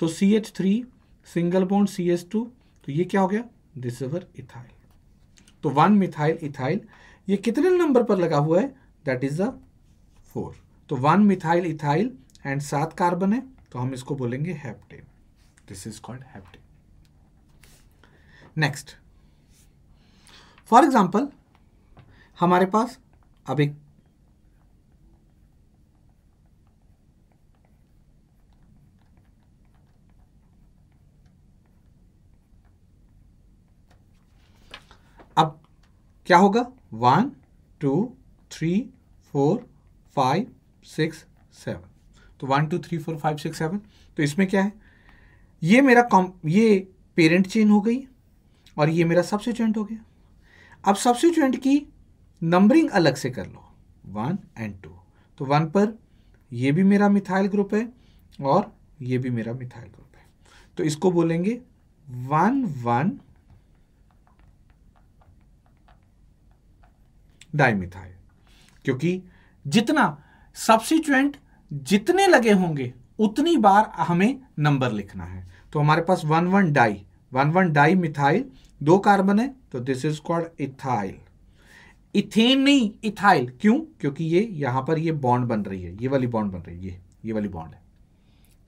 तो C H three single bond C H two तो ये क्या हो गया दिस इज इथाइल तो वन मिथाइल इथाइल ये कितने नंबर पर लगा हुआ है दैट इज द फोर तो वन मिथाइल इथाइल एंड सात कार्बन है तो हम इसको बोलेंगे heptane this is called heptane next for example हमारे पास अब एक अब क्या होगा one to three four five six seven तो one to three four five six seven तो इसमें क्या है ये मेरा कॉम ये पेरेंट चेन हो गई और ये मेरा सब्सिट्यूएंट हो गया अब सब्सिट्यूएंट की नंबरिंग अलग से कर लो वन एंड टू तो वन पर ये भी मेरा मिथाइल ग्रुप है और ये भी मेरा मिथाइल ग्रुप है तो इसको बोलेंगे वन वन डाई मिथाइल क्योंकि जितना सब्सिट्यूएंट जितने लगे होंगे उतनी बार हमें नंबर लिखना है तो हमारे पास one one di one one di methyl दो कार्बन है तो this is called ethyl ethane नहीं इथाइल क्यों क्योंकि ये यहां पर ये बॉन्ड बन रही है ये वाली बॉन्ड बन रही है ये ये वाली बॉन्ड है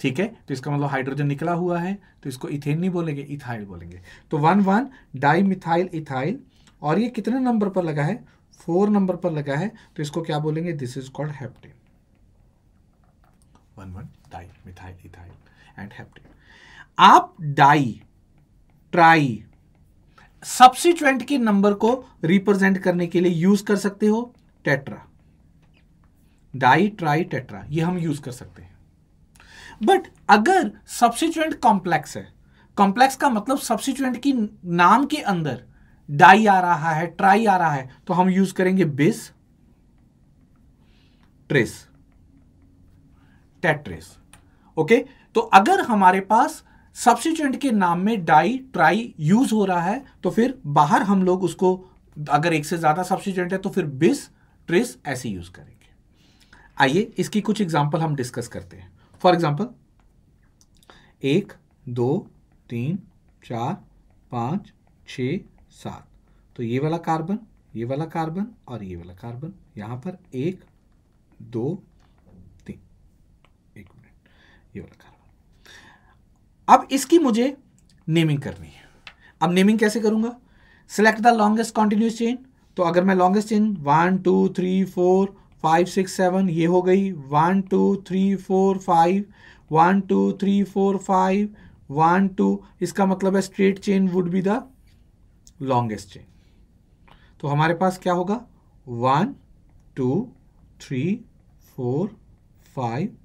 ठीक है तो इसका मतलब हाइड्रोजन निकला हुआ है तो इसको इथेन नहीं बोलेंगे इथाइल बोलेंगे तो one one di methyl ethyl और ये कितने नंबर पर लगा है फोर नंबर पर लगा है तो इसको क्या बोलेंगे this is called heptane one one di methyl ethyl and heptane आप डाई ट्राई सब्सिट्वेंट के नंबर को रिप्रेजेंट करने के लिए यूज कर सकते हो टेट्रा डाई ट्राई टेट्रा ये हम यूज कर सकते हैं बट अगर सब्सिट्यूएंट कॉम्प्लेक्स है कॉम्प्लेक्स का मतलब सब्सिट्यूएंट की नाम के अंदर डाई आ रहा है ट्राई आ रहा है तो हम यूज करेंगे बिस ट्रेस टेट्रेस ओके तो अगर हमारे पास सब्सिट्यूएंट के नाम में डाई ट्राई यूज हो रहा है तो फिर बाहर हम लोग उसको अगर एक से ज्यादा सब्सिट्यूएंट है तो फिर बिस ट्रेस ऐसे यूज करेंगे आइए इसकी कुछ एग्जाम्पल हम डिस्कस करते हैं फॉर एग्जाम्पल एक दो तीन चार पांच छ सात तो ये वाला कार्बन ये वाला कार्बन और ये वाला कार्बन यहाँ पर एक दो तीन एक मिनट ये वाला कार्बन अब इसकी मुझे नेमिंग करनी है अब नेमिंग कैसे करूँगा select the longest continuous chain तो अगर मैं longest chain one to three four five six seven ये हो गई one to three four five one to three four five one two इसका मतलब है straight chain would be the longest chain तो हमारे पास क्या होगा one to three four five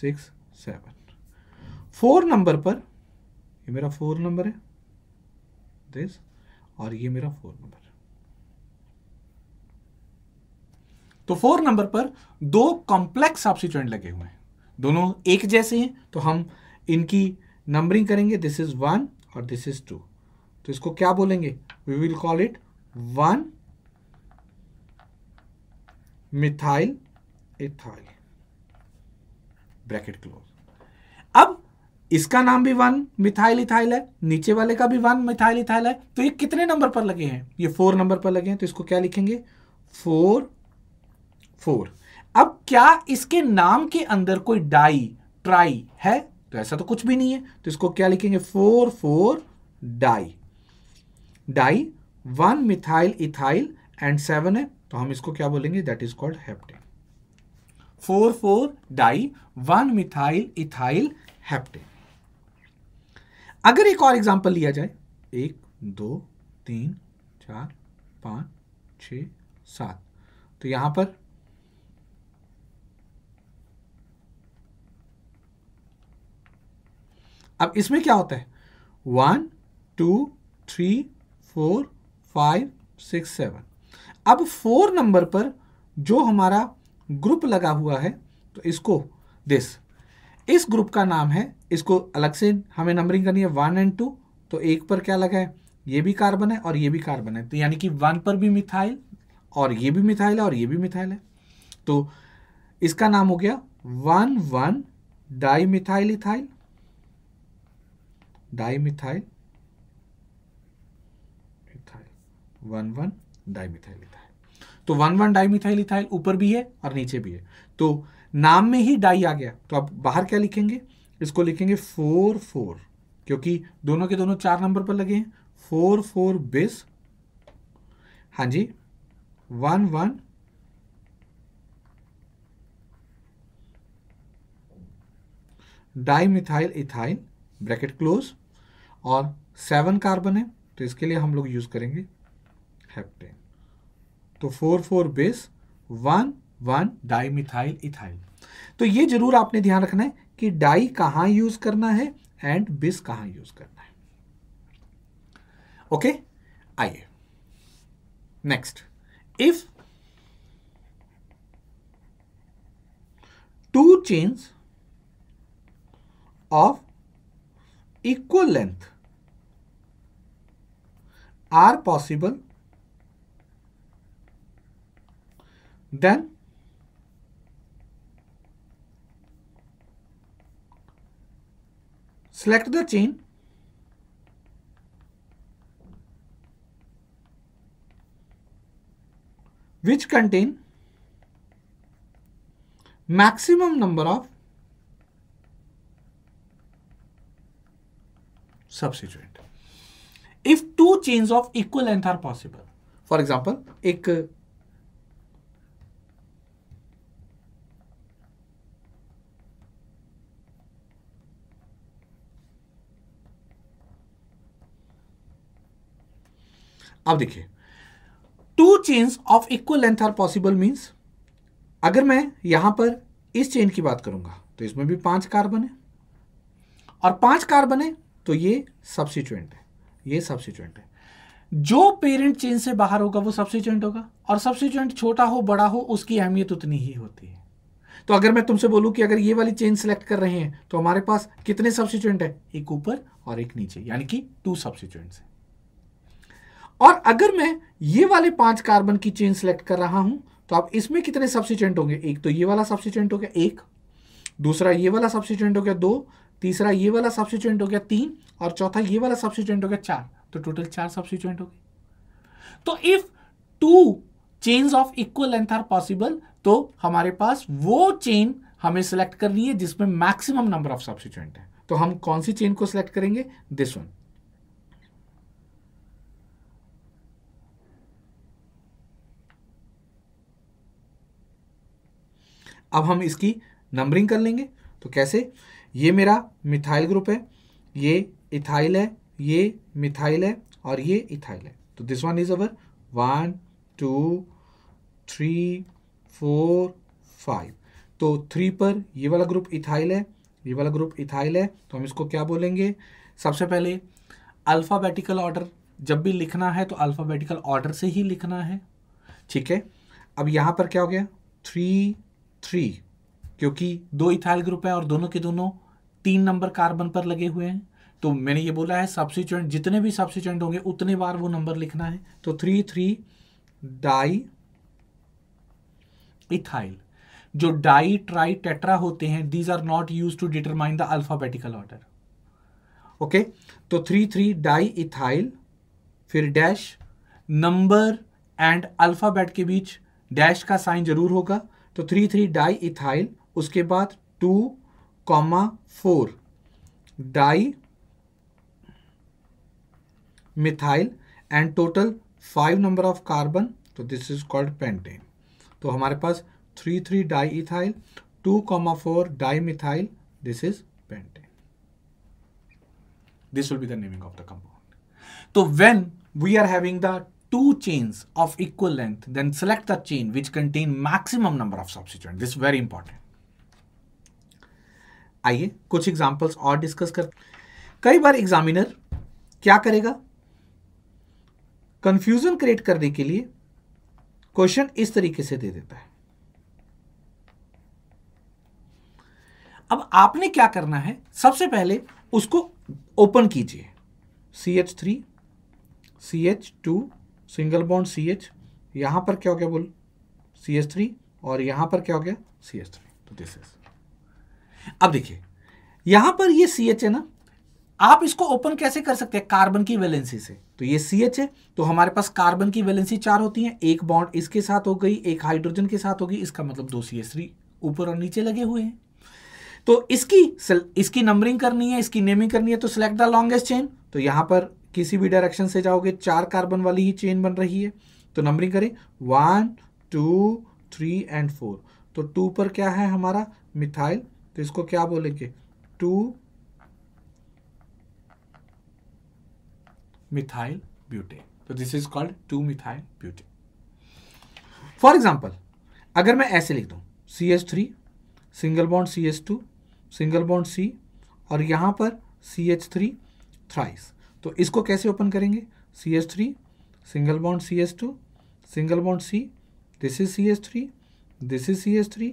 six seven four number पर ये मेरा फोर नंबर है दिस और ये मेरा फोर नंबर तो फोर नंबर पर दो कॉम्प्लेक्स सब्सिट्यूएंट लगे हुए हैं दोनों एक जैसे हैं तो हम इनकी नंबरिंग करेंगे दिस इज वन और दिस इज टू तो इसको क्या बोलेंगे we will call it one methyl ethyl bracket close अब इसका नाम भी वन मिथाइल इथाइल है नीचे वाले का भी वन मिथाइल इथाइल है तो ये कितने नंबर पर लगे हैं ये फोर नंबर पर लगे हैं तो इसको क्या लिखेंगे फोर फोर अब क्या इसके नाम के अंदर कोई डाई ट्राई है तो ऐसा तो कुछ भी नहीं है तो इसको क्या लिखेंगे four four di di one methyl ethyl and seven है तो हम इसको क्या बोलेंगे that is called heptane four four di one methyl ethyl heptane अगर एक और एग्जाम्पल लिया जाए एक दो तीन चार पांच छ सात तो यहां पर अब इसमें क्या होता है one to three four five six seven अब फोर नंबर पर जो हमारा ग्रुप लगा हुआ है तो इसको दिस इस ग्रुप का नाम है इसको अलग से हमें नंबरिंग करनी है वन एंड टू तो एक पर क्या लगा है ये भी कार्बन है और ये भी कार्बन है तो यानी कि वन पर भी मिथाइल और ये भी मिथाइल है और ये भी मिथाइल है तो इसका नाम हो गया one one di methyl ethyl di methyl one one dimethyl ethyl तो वन वन डाइमिथाइल इथाइल ऊपर भी है और नीचे भी है तो नाम में ही डाई आ गया तो आप बाहर क्या लिखेंगे इसको लिखेंगे फोर फोर क्योंकि दोनों के दोनों चार नंबर पर लगे हैं फोर फोर बिस हाँ जी one one methyl ethyl bracket close और सेवन कार्बन है तो इसके लिए हम लोग यूज करेंगे हेप्टेन तो four four bis one one di methyl ethyl तो ये जरूर आपने ध्यान रखना है कि डाई कहां यूज करना है एंड बिस कहां यूज करना है ओके आइए next if two chains of equal length are possible then select the chain which contain maximum number of substituent if two chains of equal length are possible for example ek अब देखिए two chains of equal length are possible means अगर मैं यहां पर इस चेन की बात करूंगा तो इसमें भी पांच कार्बन है और पांच कार्बन है तो ये सब्सिट्यूएंट है ये सब्सिट्यूएंट है जो पेरेंट चेन से बाहर होगा वो सब्सिट्यूएंट होगा और सब्सिट्यूएंट छोटा हो बड़ा हो उसकी अहमियत उतनी ही होती है तो अगर मैं तुमसे बोलूं कि अगर ये वाली चेन सिलेक्ट कर रहे हैं तो हमारे पास कितने सब्सिट्यूएंट है एक ऊपर और एक नीचे यानी कि टू सब्सिट्यूएंट्स है और अगर मैं ये वाले पांच कार्बन की चेन सेलेक्ट कर रहा हूं तो आप इसमें कितने सब्सिटेंट होंगे एक तो ये वाला सब्सिटेंट हो गया एक दूसरा ये वाला सब्सिटेंट हो गया दो तीसरा ये वाला सब्सिटेंट हो गया तीन और चौथा ये वाला सब्सिटेंट हो गया चार तो टोटल चार सब्सिटेंट हो गए तो if two chains of equal length are possible तो हमारे पास वो चेन हमें सेलेक्ट करनी है जिसमें मैक्सिमम नंबर ऑफ सब्सिटेंट है तो हम कौन सी चेन को सिलेक्ट करेंगे दिस वन अब हम इसकी नंबरिंग कर लेंगे तो कैसे ये मेरा मिथाइल ग्रुप है ये इथाइल है ये मिथाइल है और ये इथाइल है तो this one is our one to three four five तो थ्री पर ये वाला ग्रुप इथाइल है ये वाला ग्रुप इथाइल है तो हम इसको क्या बोलेंगे सबसे पहले अल्फ़ाबेटिकल ऑर्डर जब भी लिखना है तो अल्फ़ाबेटिकल ऑर्डर से ही लिखना है ठीक है अब यहाँ पर क्या हो गया थ्री थ्री क्योंकि दो इथाइल ग्रुप है और दोनों के दोनों तीन नंबर कार्बन पर लगे हुए हैं तो मैंने ये बोला है सब्सिट्यूएंट जितने भी सब्सिट्यूएंट होंगे उतने बार वो नंबर लिखना है तो थ्री थ्री डाई इथाइल जो डाई ट्राई टेट्रा होते हैं these are not used to determine the alphabetical order okay तो थ्री थ्री डाई इथाइल फिर डैश नंबर एंड अल्फाबेट के बीच डैश का साइन जरूर होगा तो थ्री थ्री डाई इथाइल उसके बाद two comma four di methyl and total five number of carbon तो दिस इज कॉल्ड पेंटेन तो हमारे पास three three di ethyl two comma four di methyl this is pentane this will be the naming of the compound तो when we are having the two chains of equal length, then select the chain which contain maximum number of substituent. This is very important. आइए कुछ examples और discuss कर कई बार examiner क्या करेगा confusion create करने के लिए question इस तरीके से दे देता है अब आपने क्या करना है सबसे पहले उसको ओपन कीजिए C H three C H two single bond C H यहाँ पर क्या हो गया बोल सी एच थ्री और यहाँ पर क्या हो गया सी एच थ्री तो दिस इज अब देखिए यहाँ पर ये सी एच है ना आप इसको ओपन कैसे कर सकते हैं कार्बन की वैलेंसी से तो ये सी एच है तो हमारे पास कार्बन की वैलेंसी चार होती है एक बॉन्ड इसके साथ हो गई एक हाइड्रोजन के साथ होगी इसका मतलब दो सी एच थ्री ऊपर और नीचे लगे हुए हैं तो इसकी इसकी नंबरिंग करनी है इसकी नेमिंग करनी है तो सिलेक्ट द लॉन्गेस्ट चेन तो यहां पर किसी भी डायरेक्शन से जाओगे चार कार्बन वाली ही चेन बन रही है तो नंबरिंग करें one to three and four तो टू पर क्या है हमारा मिथाइल तो इसको क्या बोलेंगे टू मिथाइल ब्यूटे तो this is called two methyl butane for example अगर मैं ऐसे लिख दू C H three single bond C H two single bond C और यहां पर सी एच थ्री थ्राइस तो इसको कैसे ओपन करेंगे C S three single bond C S two single bond C this is C S three this is C S three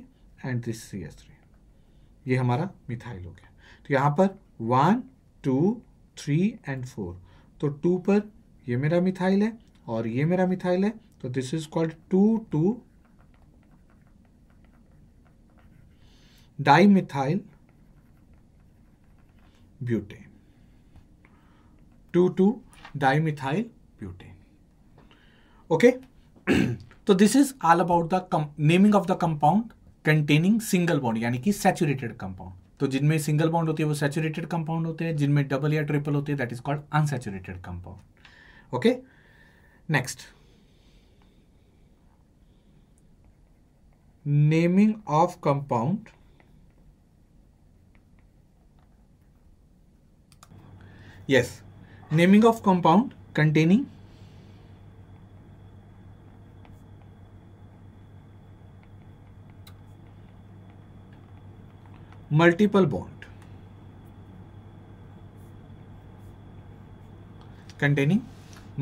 and this C S three ये हमारा मिथाइल हो गया तो यहाँ पर one to three and four तो टू पर ये मेरा मिथाइल है और ये मेरा मिथाइल है तो this is called two two di methyl butane two two dimethyl butane okay तो this is all about the naming of the compound containing single bond यानी कि सैचुरेटेड कंपाउंड तो जिनमें सिंगल बॉन्ड होती है वो सैचुरेटेड कंपाउंड होते हैं जिनमें डबल या ट्रिपल होते हैं that is called unsaturated compound okay next naming of compound yes naming of compound containing multiple bond containing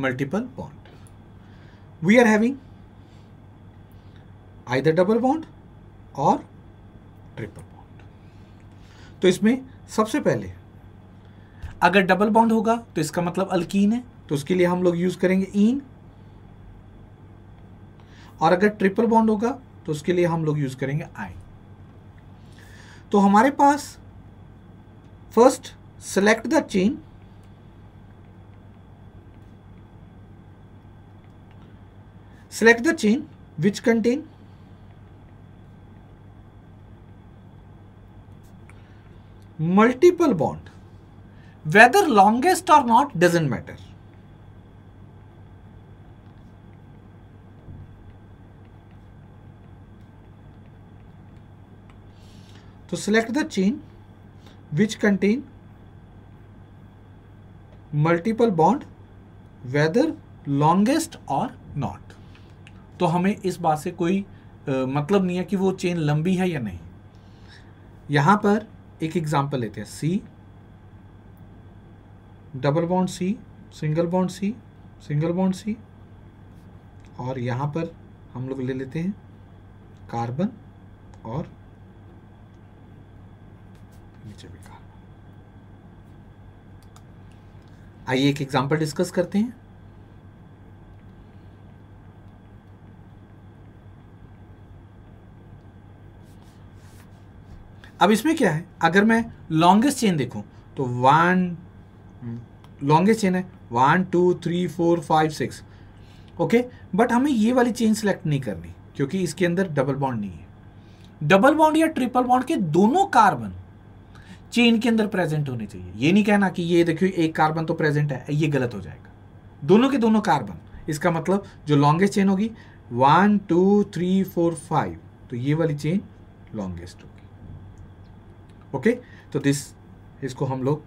multiple bond we are having आई डबल बॉन्ड और ट्रिपल बॉन्ड तो इसमें सबसे पहले अगर डबल बॉन्ड होगा तो इसका मतलब अल्कीन है तो उसके लिए हम लोग यूज करेंगे ईन और अगर ट्रिपल बॉन्ड होगा तो उसके लिए हम लोग यूज करेंगे आई तो हमारे पास first select the chain select the chain which contain multiple bond whether longest or not doesn't matter. So select the chain which contain multiple bond whether longest or not. तो हमें इस बात से कोई आ, मतलब नहीं है कि वो चेन लंबी है या नहीं यहाँ पर एक एग्जांपल लेते हैं C double bond C single bond C single bond C और यहाँ पर हम लोग ले लेते हैं कार्बन और नीचे भी कार्बन आइए एक एग्जांपल डिस्कस करते हैं अब इसमें क्या है अगर मैं लॉन्गेस्ट चेन देखूं तो वन लॉन्गेस्ट चेन है one to three four five six okay but हमें ये वाली चेन सेलेक्ट नहीं करनी क्योंकि इसके अंदर डबल बॉन्ड नहीं है डबल बॉन्ड या ट्रिपल बॉन्ड के दोनों कार्बन चेन के अंदर प्रेजेंट होने चाहिए ये नहीं कहना कि ये देखियो एक कार्बन तो प्रेजेंट है ये गलत हो जाएगा दोनों के दोनों कार्बन इसका मतलब जो लॉन्गेस्ट चेन होगी one to three four five तो ये वाली चेन लॉन्गेस्ट होगी ओके तो दिस इसको हम लोग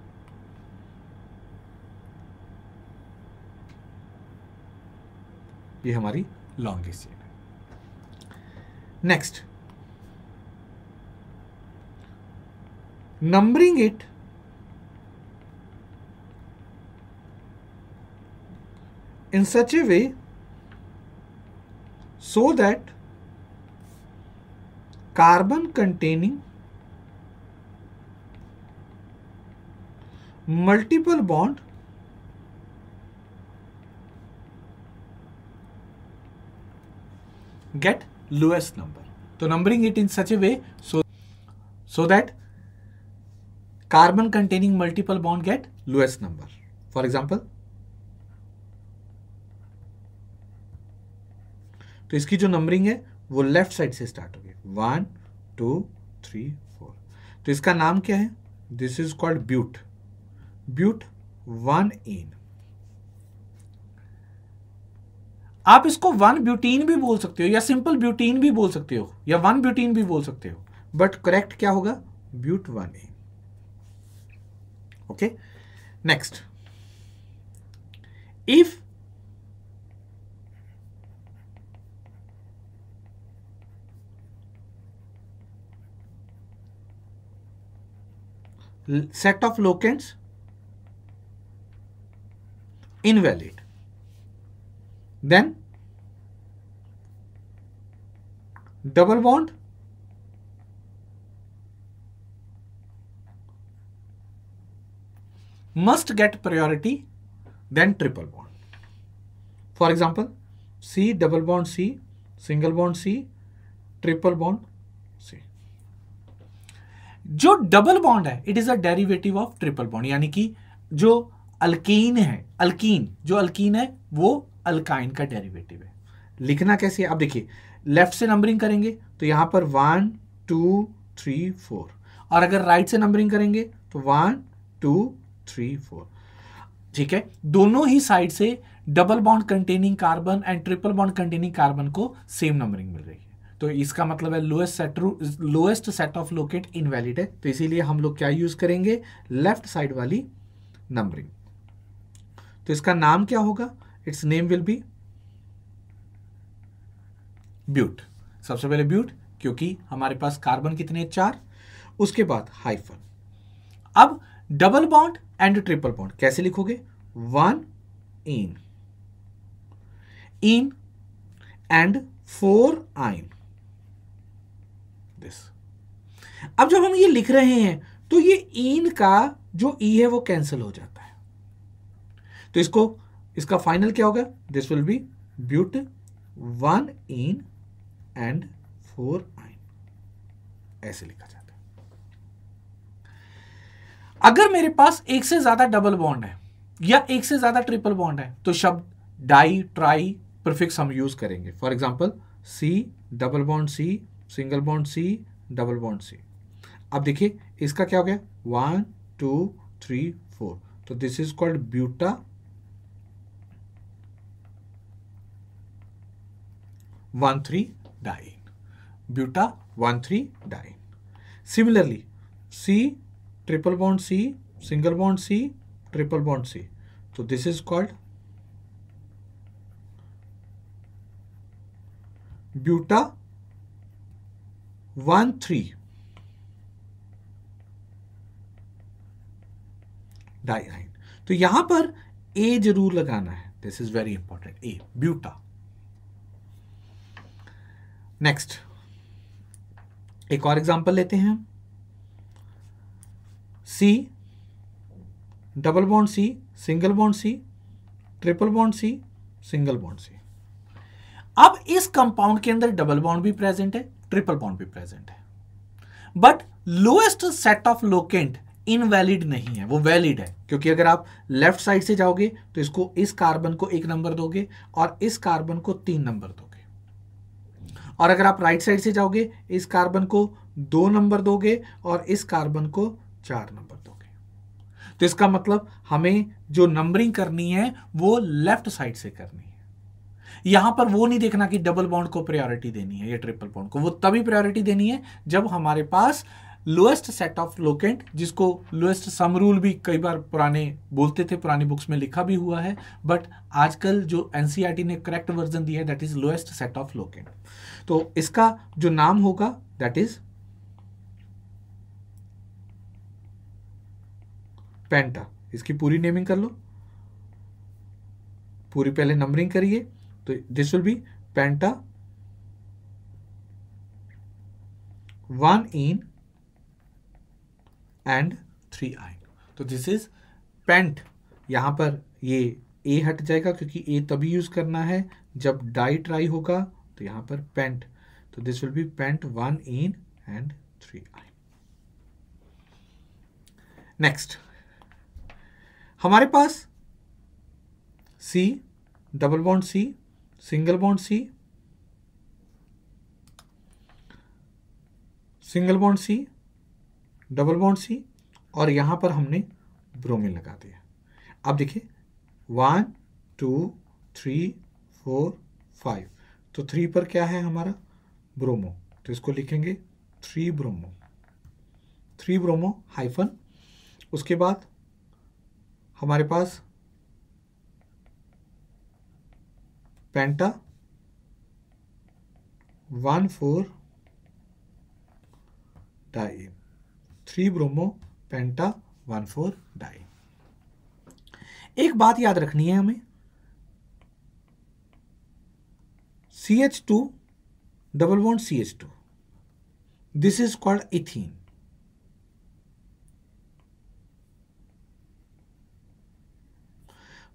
ये हमारी लॉन्गेस्ट चेन है next numbering it in such a way so that carbon containing multiple bond get lowest number. So numbering it in such a way so, so that carbon containing multiple bond get lowest number. For example, तो इसकी जो नंबरिंग है वो लेफ्ट साइड से स्टार्ट होगी वन टू थ्री फोर तो इसका नाम क्या है this is called but but one ene आप इसको वन ब्यूटीन भी बोल सकते हो या सिंपल ब्यूटीन भी बोल सकते हो या वन ब्यूटीन भी बोल सकते हो बट करेक्ट क्या होगा but one a okay next if set of locants invalid then double bond must get priority then triple bond. For example, C double bond C, single bond C, triple bond C. जो डबल बॉन्ड है it is a derivative of triple bond यानी कि जो अल्कीन है अल्कीन जो अल्कीन है वो अल्काइन का डेरिवेटिव है लिखना कैसे आप देखिए लेफ्ट से नंबरिंग करेंगे तो यहां पर वन टू थ्री फोर और अगर राइट से नंबरिंग करेंगे तो वन टू थ्री फोर ठीक है दोनों ही साइड से double bond containing carbon and triple bond containing carbon को सेम नंबरिंग मिल रही है तो इसका मतलब है lowest set lowest set of locant invalid है तो इसीलिए हम लोग क्या यूज करेंगे लेफ्ट साइड वाली नंबरिंग तो इसका नाम क्या होगा its name will be but सबसे पहले ब्यूट क्योंकि हमारे पास कार्बन कितने चार उसके बाद हाइफन अब double bond and triple bond कैसे लिखोगे one ene ene and four yne this अब जब हम ये लिख रहे हैं तो ये इन का जो ई है वो कैंसिल हो जाता है तो इसको इसका फाइनल क्या होगा this will be but one ene and four yne ऐसे लिखा जाता है अगर मेरे पास एक से ज्यादा डबल बॉन्ड है या एक से ज्यादा ट्रिपल बॉन्ड है तो शब्द डाई ट्राई प्रिफिक्स हम यूज करेंगे for example C double bond C single bond C double bond C अब देखिए इसका क्या हो गया वन टू थ्री फोर तो this is called buta one three butadiene, buta 1,3 diene. Similarly, C, triple bond C, single bond C, triple bond C. So this is called buta 1,3 diyne तो यहां पर ए जरूर लगाना है this is very important a buta next एक और एग्जांपल लेते हैं C double bond C single bond C triple bond C single bond C अब इस कंपाउंड के अंदर डबल बॉन्ड भी प्रेजेंट है ट्रिपल बॉन्ड भी प्रेजेंट है but lowest set of locant invalid नहीं है वो वैलिड है क्योंकि अगर आप लेफ्ट साइड से जाओगे तो इसको इस कार्बन को एक नंबर दोगे और इस कार्बन को तीन नंबर दोगे और अगर आप राइट साइड से जाओगे इस कार्बन को दो नंबर दोगे और इस कार्बन को चार नंबर दोगे तो इसका मतलब हमें जो नंबरिंग करनी है वो लेफ्ट साइड से करनी है यहां पर वो नहीं देखना कि डबल बॉन्ड को प्रायोरिटी देनी है या ट्रिपल बॉन्ड को वो तभी प्रायोरिटी देनी है जब हमारे पास लोएस्ट सेट ऑफ लोकेंट जिसको लोएस्ट सम रूल भी कई बार पुराने बोलते थे पुरानी बुक्स में लिखा भी हुआ है बट आजकल जो एनसीईआरटी e ने करेक्ट वर्जन दिया है that is lowest set of locant तो इसका जो नाम होगा दैट इज पेंटा इसकी पूरी नेमिंग कर लो पूरी पहले नंबरिंग करिए तो this will be penta one ene and three yne तो दिस इज पेंट यहाँ पर ये ए हट जाएगा क्योंकि ए तभी यूज़ करना है जब डाई ट्राई होगा तो यहाँ पर पेंट तो this will be pent one ene and three yne next हमारे पास C double bond C single bond C single bond C double bond C और यहाँ पर हमने ब्रोमीन लगा दिया अब देखिए one to three four five तो थ्री पर क्या है हमारा ब्रोमो तो इसको लिखेंगे three bromo three bromo hyphen उसके बाद हमारे पास penta one four diene three bromo penta one four di एक बात याद रखनी है हमें C H two double one C H two this is called ethene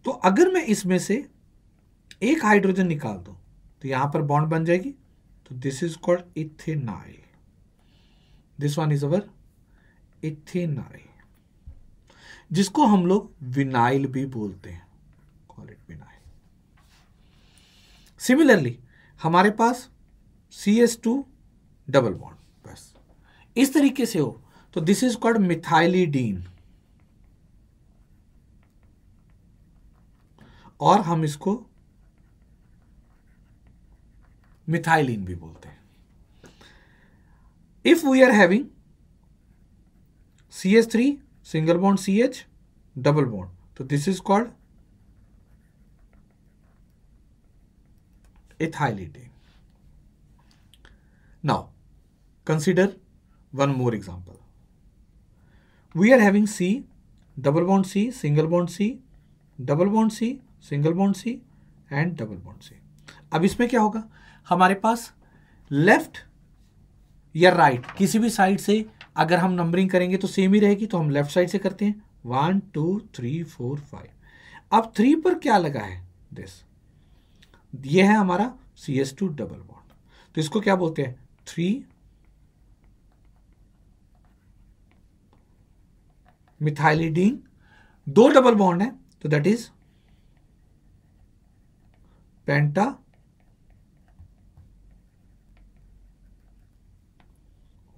तो अगर मैं इसमें से एक हाइड्रोजन निकाल दूं तो यहां पर बॉन्ड बन जाएगी तो this is called ethenyl this one is our ethenyl जिसको हम लोग विनाइल भी बोलते हैं कॉल इट विनाइल सिमिलरली हमारे पास C S two double bond बस इस तरीके से हो तो दिस इज कॉल्ड मिथाइलीडीन और हम इसको मिथाइलिन भी बोलते हैं if we are having C H three single bond C H double bond तो this is called ethylidene now consider one more example we are having C double bond C single bond C double bond C single bond C and double bond C अब इसमें क्या होगा हमारे पास लेफ्ट या राइट right, किसी भी साइड से अगर हम नंबरिंग करेंगे तो सेम ही रहेगी तो हम लेफ्ट साइड से करते हैं one to three four five अब थ्री पर क्या लगा है दिस ये है हमारा C S two double bond तो इसको क्या बोलते हैं थ्री मिथाइलिडीन दो डबल बॉन्ड है तो that is penta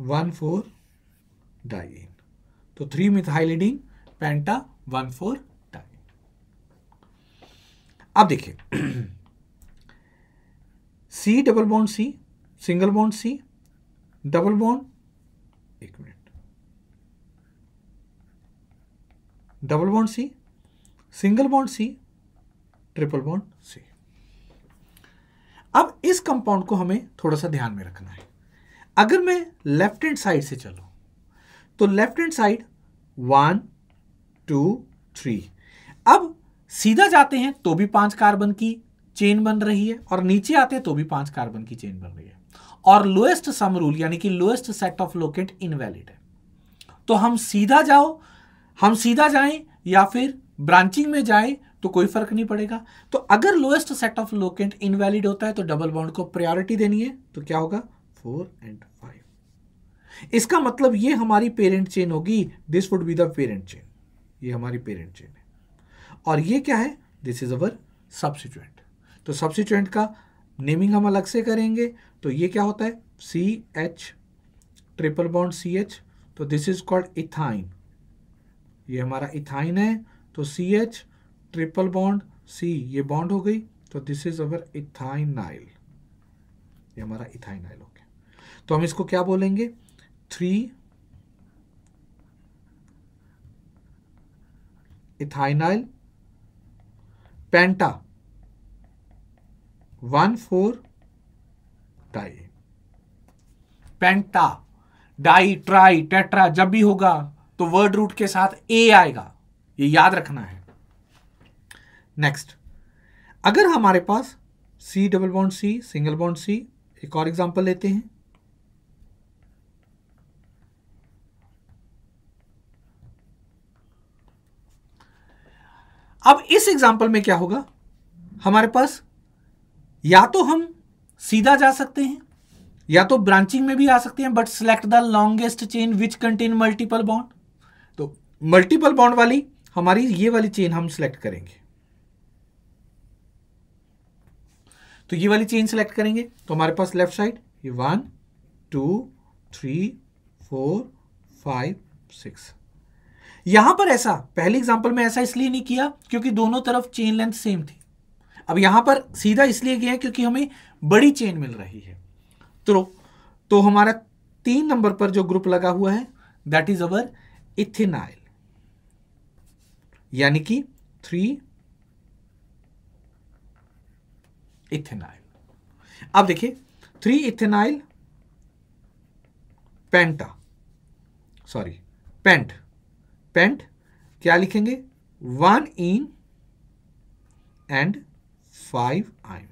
one four diene तो three methylidene penta one four diene अब देखिए C double bond C single bond C double bond एक minute double bond C single bond C triple bond C अब इस कंपाउंड को हमें थोड़ा सा ध्यान में रखना है अगर मैं लेफ्ट हैंड साइड से चलो तो left hand side one to three अब सीधा जाते हैं तो भी पांच कार्बन की चेन बन रही है और नीचे आते हैं तो भी पांच कार्बन की चेन बन रही है और लोएस्ट सम रूल यानी कि lowest set of locant invalid है तो हम सीधा जाओ हम सीधा जाएं या फिर ब्रांचिंग में जाएं तो कोई फर्क नहीं पड़ेगा तो अगर lowest set of locant invalid होता है तो डबल बाउंड को प्रायोरिटी देनी है तो क्या होगा फोर एंड फाइव इसका मतलब ये हमारी पेरेंट चेन होगी this would be the parent chain ये हमारी पेरेंट चेन है और ये क्या है दिस इज अवर सब्सिट्यूएंट तो सब्सिट्यूएंट का नेमिंग हम अलग से करेंगे तो ये क्या होता है C H triple bond C H तो दिस इज कॉल्ड इथाइन ये हमारा इथाइन है तो C H triple bond C ये बॉन्ड हो गई तो दिस इज अवर इथाइनाइल ये हमारा इथाइनाइल हो गया तो हम इसको क्या बोलेंगे three ethynyl penta one four di penta di tri tetra जब भी होगा तो वर्ड रूट के साथ ए आएगा ये याद रखना है नेक्स्ट अगर हमारे पास C double bond C single bond C एक और एग्जांपल लेते हैं अब इस एग्जाम्पल में क्या होगा हमारे पास या तो हम सीधा जा सकते हैं या तो ब्रांचिंग में भी आ सकते हैं but select the longest chain which contain multiple bond तो मल्टीपल बॉन्ड वाली हमारी ये वाली चेन हम सिलेक्ट करेंगे तो ये वाली चेन सिलेक्ट करेंगे तो हमारे पास left side one two to three four five सिक्स यहां पर ऐसा पहले एग्जाम्पल में ऐसा इसलिए नहीं किया क्योंकि दोनों तरफ चेन लेंथ सेम थी अब यहां पर सीधा इसलिए गया क्योंकि हमें बड़ी चेन मिल रही है तो तो हमारा तीन नंबर पर जो ग्रुप लगा हुआ है दैट इज अवर इथेनाइल यानी कि थ्री इथेनाइल अब देखिए three ethenyl penta sorry pent spent क्या लिखेंगे one ene and five yne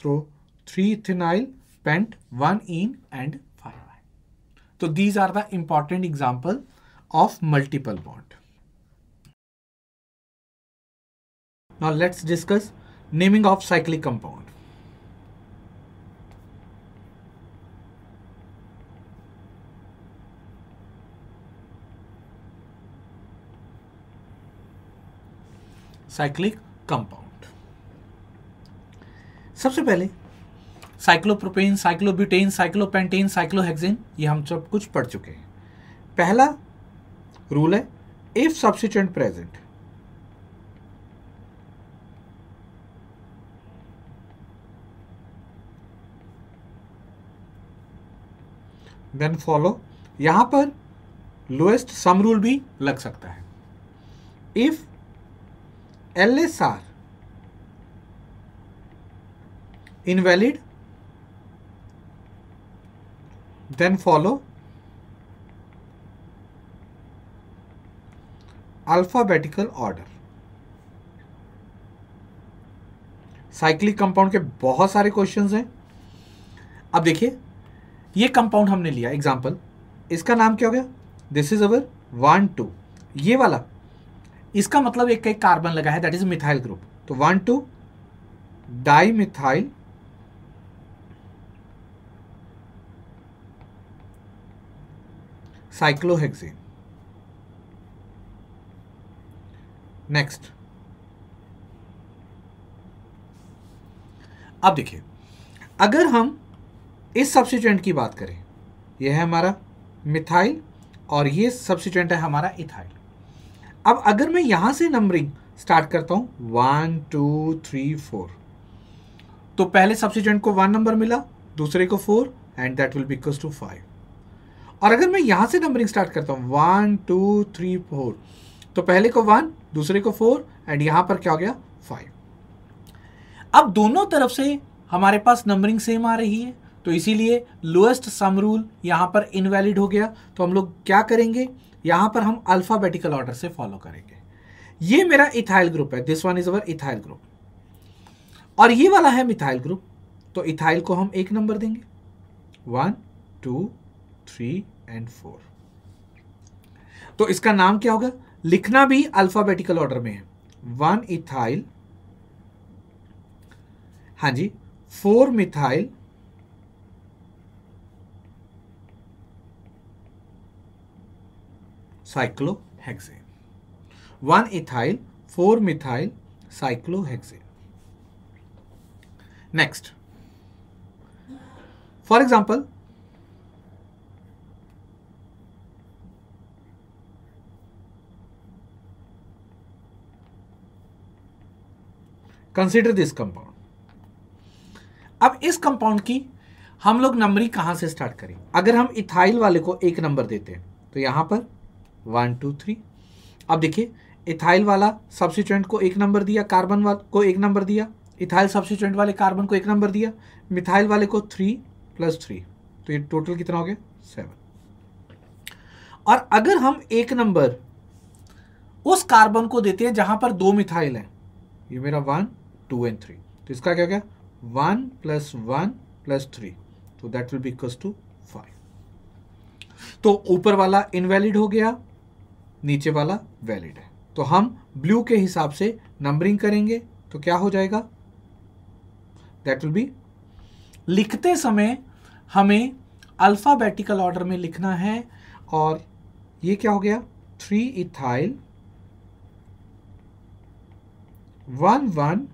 throw तो three ethenyl pent one ene and five yne तो these are the important example of multiple bond now let's discuss naming of cyclic compound cyclic compound सबसे पहले साइक्लोप्रोपेन साइक्लोब्यूटेन साइक्लोपेंटेन साइक्लोहेक्सेन ये हम सब कुछ पढ़ चुके हैं पहला रूल है if substituent present then follow यहां पर लोएस्ट सम रूल भी लग सकता है if L S R invalid then follow alphabetical order cyclic compound के बहुत सारे क्वेश्चंस हैं अब देखिए ये कंपाउंड हमने लिया एग्जांपल इसका नाम क्या हो गया this is our one two ये वाला इसका मतलब एक एक कार्बन लगा है दैट इज मिथाइल ग्रुप तो one two di methyl cyclohexane next अब देखिए अगर हम इस सब्सिट्यूएंट की बात करें यह है हमारा मिथाइल और यह सब्सिट्यूएंट है हमारा इथाइल अब अगर मैं यहां से नंबरिंग स्टार्ट करता हूं वन टू थ्री फोर तो पहले सब्सिडेंट को वन नंबर मिला दूसरे को four and that will because two five और अगर मैं यहां से नंबरिंग स्टार्ट करता हूं वन टू थ्री फोर तो पहले को वन दूसरे को फोर एंड यहां पर क्या हो गया फाइव अब दोनों तरफ से हमारे पास नंबरिंग सेम आ रही है तो इसीलिए लोएस्ट सम रूल यहां पर इनवैलिड हो गया तो हम लोग क्या करेंगे यहां पर हम अल्फ़ाबेटिकल ऑर्डर से फॉलो करेंगे ये मेरा इथाइल ग्रुप है this one is our ethyl group और ये वाला है मिथाइल ग्रुप तो इथाइल को हम एक नंबर देंगे one to three and four तो इसका नाम क्या होगा लिखना भी अल्फाबेटिकल ऑर्डर में है वन इथाइल हाँ जी four methyl cyclohexane. one ethyl, four methyl cyclohexane. Next, for example, consider this compound अब इस कंपाउंड की हम लोग नंबरिंग कहां से स्टार्ट करें अगर हम इथाइल वाले को एक नंबर देते हैं तो यहां पर वन टू थ्री अब देखिए इथाइल वाला सब्सिट्यूएंट को एक नंबर दिया कार्बन को एक नंबर दिया इथाइल सब्सिट्यूएंट वाले कार्बन को एक नंबर दिया मिथाइल वाले को थ्री प्लस थ्री तो ये टोटल कितना हो गया सेवन और अगर हम एक नंबर उस कार्बन को देते हैं जहां पर दो मिथाइल हैं ये मेरा वन टू एंड थ्री तो इसका क्या हो गया one plus one plus three तो that will be equals two five तो ऊपर वाला इनवैलिड हो गया नीचे वाला वैलिड है तो हम ब्लू के हिसाब से नंबरिंग करेंगे तो क्या हो जाएगा दैट विल बी लिखते समय हमें अल्फ़ाबेटिकल ऑर्डर में लिखना है और ये क्या हो गया three ethyl one one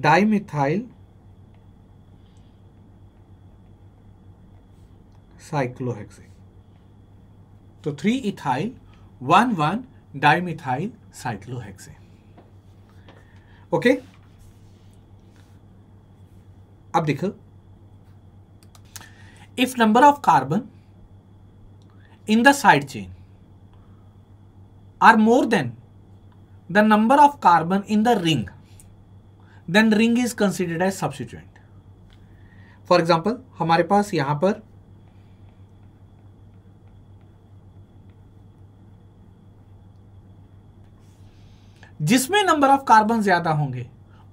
dimethyl cyclohexane तो three ethyl one one dimethyl cyclohexane okay अब देखो if number of carbon in the side chain are more than the number of carbon in the ring then ring is considered as substituent for example हमारे पास यहां पर जिसमें नंबर ऑफ कार्बन ज्यादा होंगे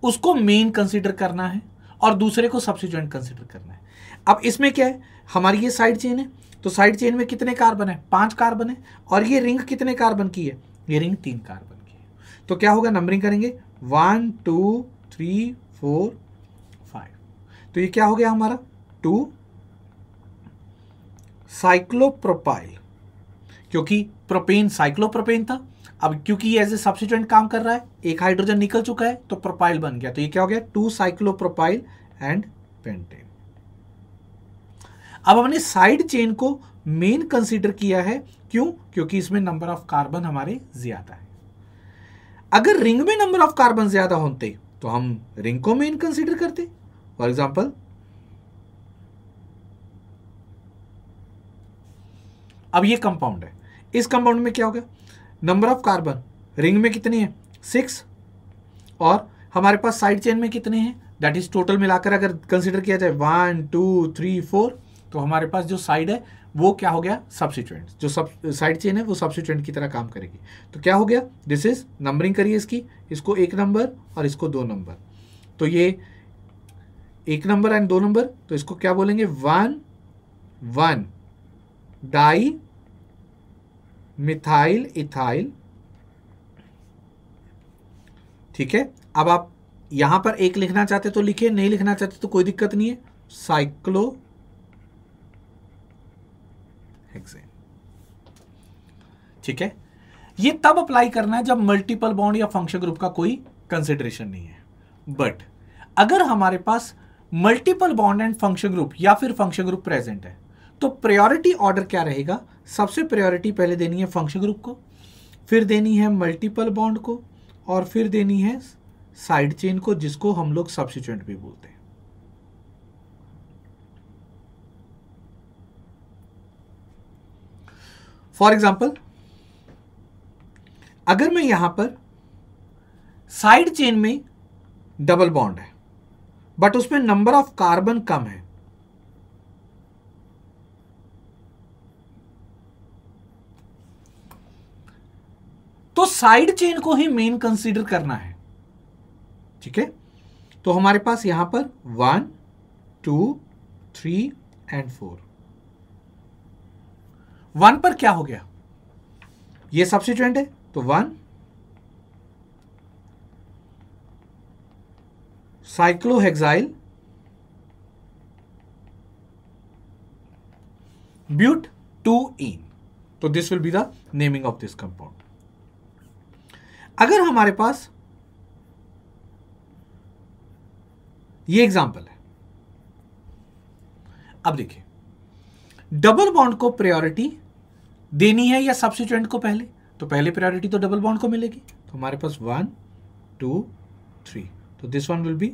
उसको मेन कंसिडर करना है और दूसरे को सब्सिट्यूएंट कंसिडर करना है अब इसमें क्या है हमारी ये साइड चेन है तो साइड चेन में कितने कार्बन है पांच कार्बन है और ये रिंग कितने कार्बन की है ये रिंग तीन कार्बन की है तो क्या होगा नंबरिंग करेंगे one to three four five तो ये क्या हो गया हमारा टू साइक्लोप्रोपाइल क्योंकि प्रोपेन साइक्लोप्रोपेन था अब क्योंकि ये एज ए सब्सिट्यूंट काम कर रहा है एक हाइड्रोजन निकल चुका है तो प्रोपाइल बन गया तो ये क्या हो गया टू साइक्लोप्रोपाइल एंड पेंटेन अब हमने साइड चेन को मेन कंसीडर किया है क्यों क्योंकि इसमें नंबर ऑफ कार्बन हमारे ज्यादा है अगर रिंग में नंबर ऑफ कार्बन ज्यादा होते तो हम रिंग को मेन कंसीडर करते फॉर एग्जाम्पल अब ये कंपाउंड है इस कंपाउंड में क्या होगा नंबर ऑफ कार्बन रिंग में कितनी है सिक्स और हमारे पास साइड चेन में कितने हैं दैट इज टोटल मिलाकर अगर कंसिडर किया जाए वन टू थ्री फोर तो हमारे पास जो साइड है वो क्या हो गया सब्सिट्यूएंट जो सब साइड चेन है वो सब्सिट्यूएंट की तरह काम करेगी तो क्या हो गया दिस इज नंबरिंग करिए इसकी इसको एक नंबर और इसको दो नंबर तो ये एक नंबर एंड दो नंबर तो इसको क्या बोलेंगे one one di methyl ethyl ठीक है अब आप यहां पर एक लिखना चाहते तो लिखिए नहीं लिखना चाहते तो कोई दिक्कत नहीं है साइक्लो ठीक है ये तब अप्लाई करना है जब मल्टीपल बॉन्ड या फंक्शन ग्रुप का कोई कंसिडरेशन नहीं है बट अगर हमारे पास multiple bond and function group या फिर फंक्शन ग्रुप प्रेजेंट है तो प्रायोरिटी ऑर्डर क्या रहेगा सबसे प्रायोरिटी पहले देनी है फंक्शन ग्रुप को फिर देनी है मल्टीपल बॉन्ड को और फिर देनी है साइड चेन को जिसको हम लोग सब्सिट्यूएंट भी बोलते हैं फॉर एग्जाम्पल अगर मैं यहां पर साइड चेन में डबल बॉन्ड है बट उसमें नंबर ऑफ कार्बन कम है तो साइड चेन को ही मेन कंसीडर करना है ठीक है तो हमारे पास यहां पर one to three and four one पर क्या हो गया ये सब्सिट्यूएंट है तो one cyclohexyl but two ene तो this will be the naming of this compound अगर हमारे पास ये एग्जाम्पल है अब देखिए डबल बॉन्ड को प्रायोरिटी देनी है या सब्सिट्यूएंट को पहले तो पहले प्रायोरिटी तो डबल बॉन्ड को मिलेगी तो हमारे पास वन टू थ्री तो this one will be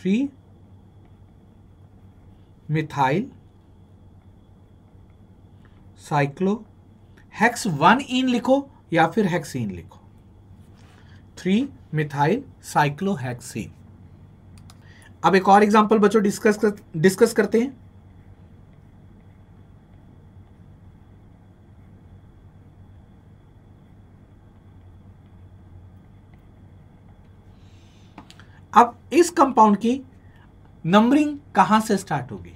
three methyl cyclo hex one ene लिखो या फिर हेक्स इन लिखो थ्री मिथाइल साइक्लोहेक्सी अब एक और एग्जांपल बच्चों डिस्कस कर, डिस्कस करते हैं अब इस कंपाउंड की नंबरिंग कहां से स्टार्ट होगी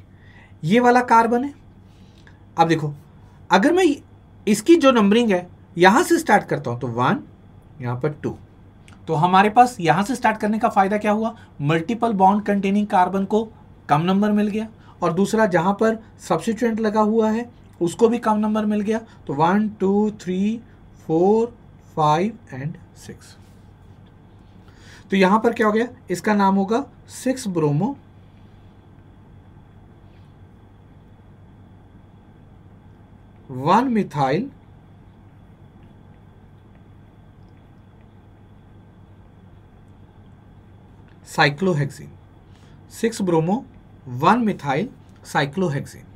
ये वाला कार्बन है अब देखो अगर मैं इसकी जो नंबरिंग है यहां से स्टार्ट करता हूं तो वन यहां पर टू तो हमारे पास यहां से स्टार्ट करने का फ़ायदा क्या हुआ मल्टीपल बॉन्ड कंटेनिंग कार्बन को कम नंबर मिल गया और दूसरा जहां पर सब्सिट्यूएंट लगा हुआ है उसको भी कम नंबर मिल गया तो one to three four five and six तो यहां पर क्या हो गया इसका नाम होगा six bromo one methyl cyclohexene six bromo one methyl cyclohexene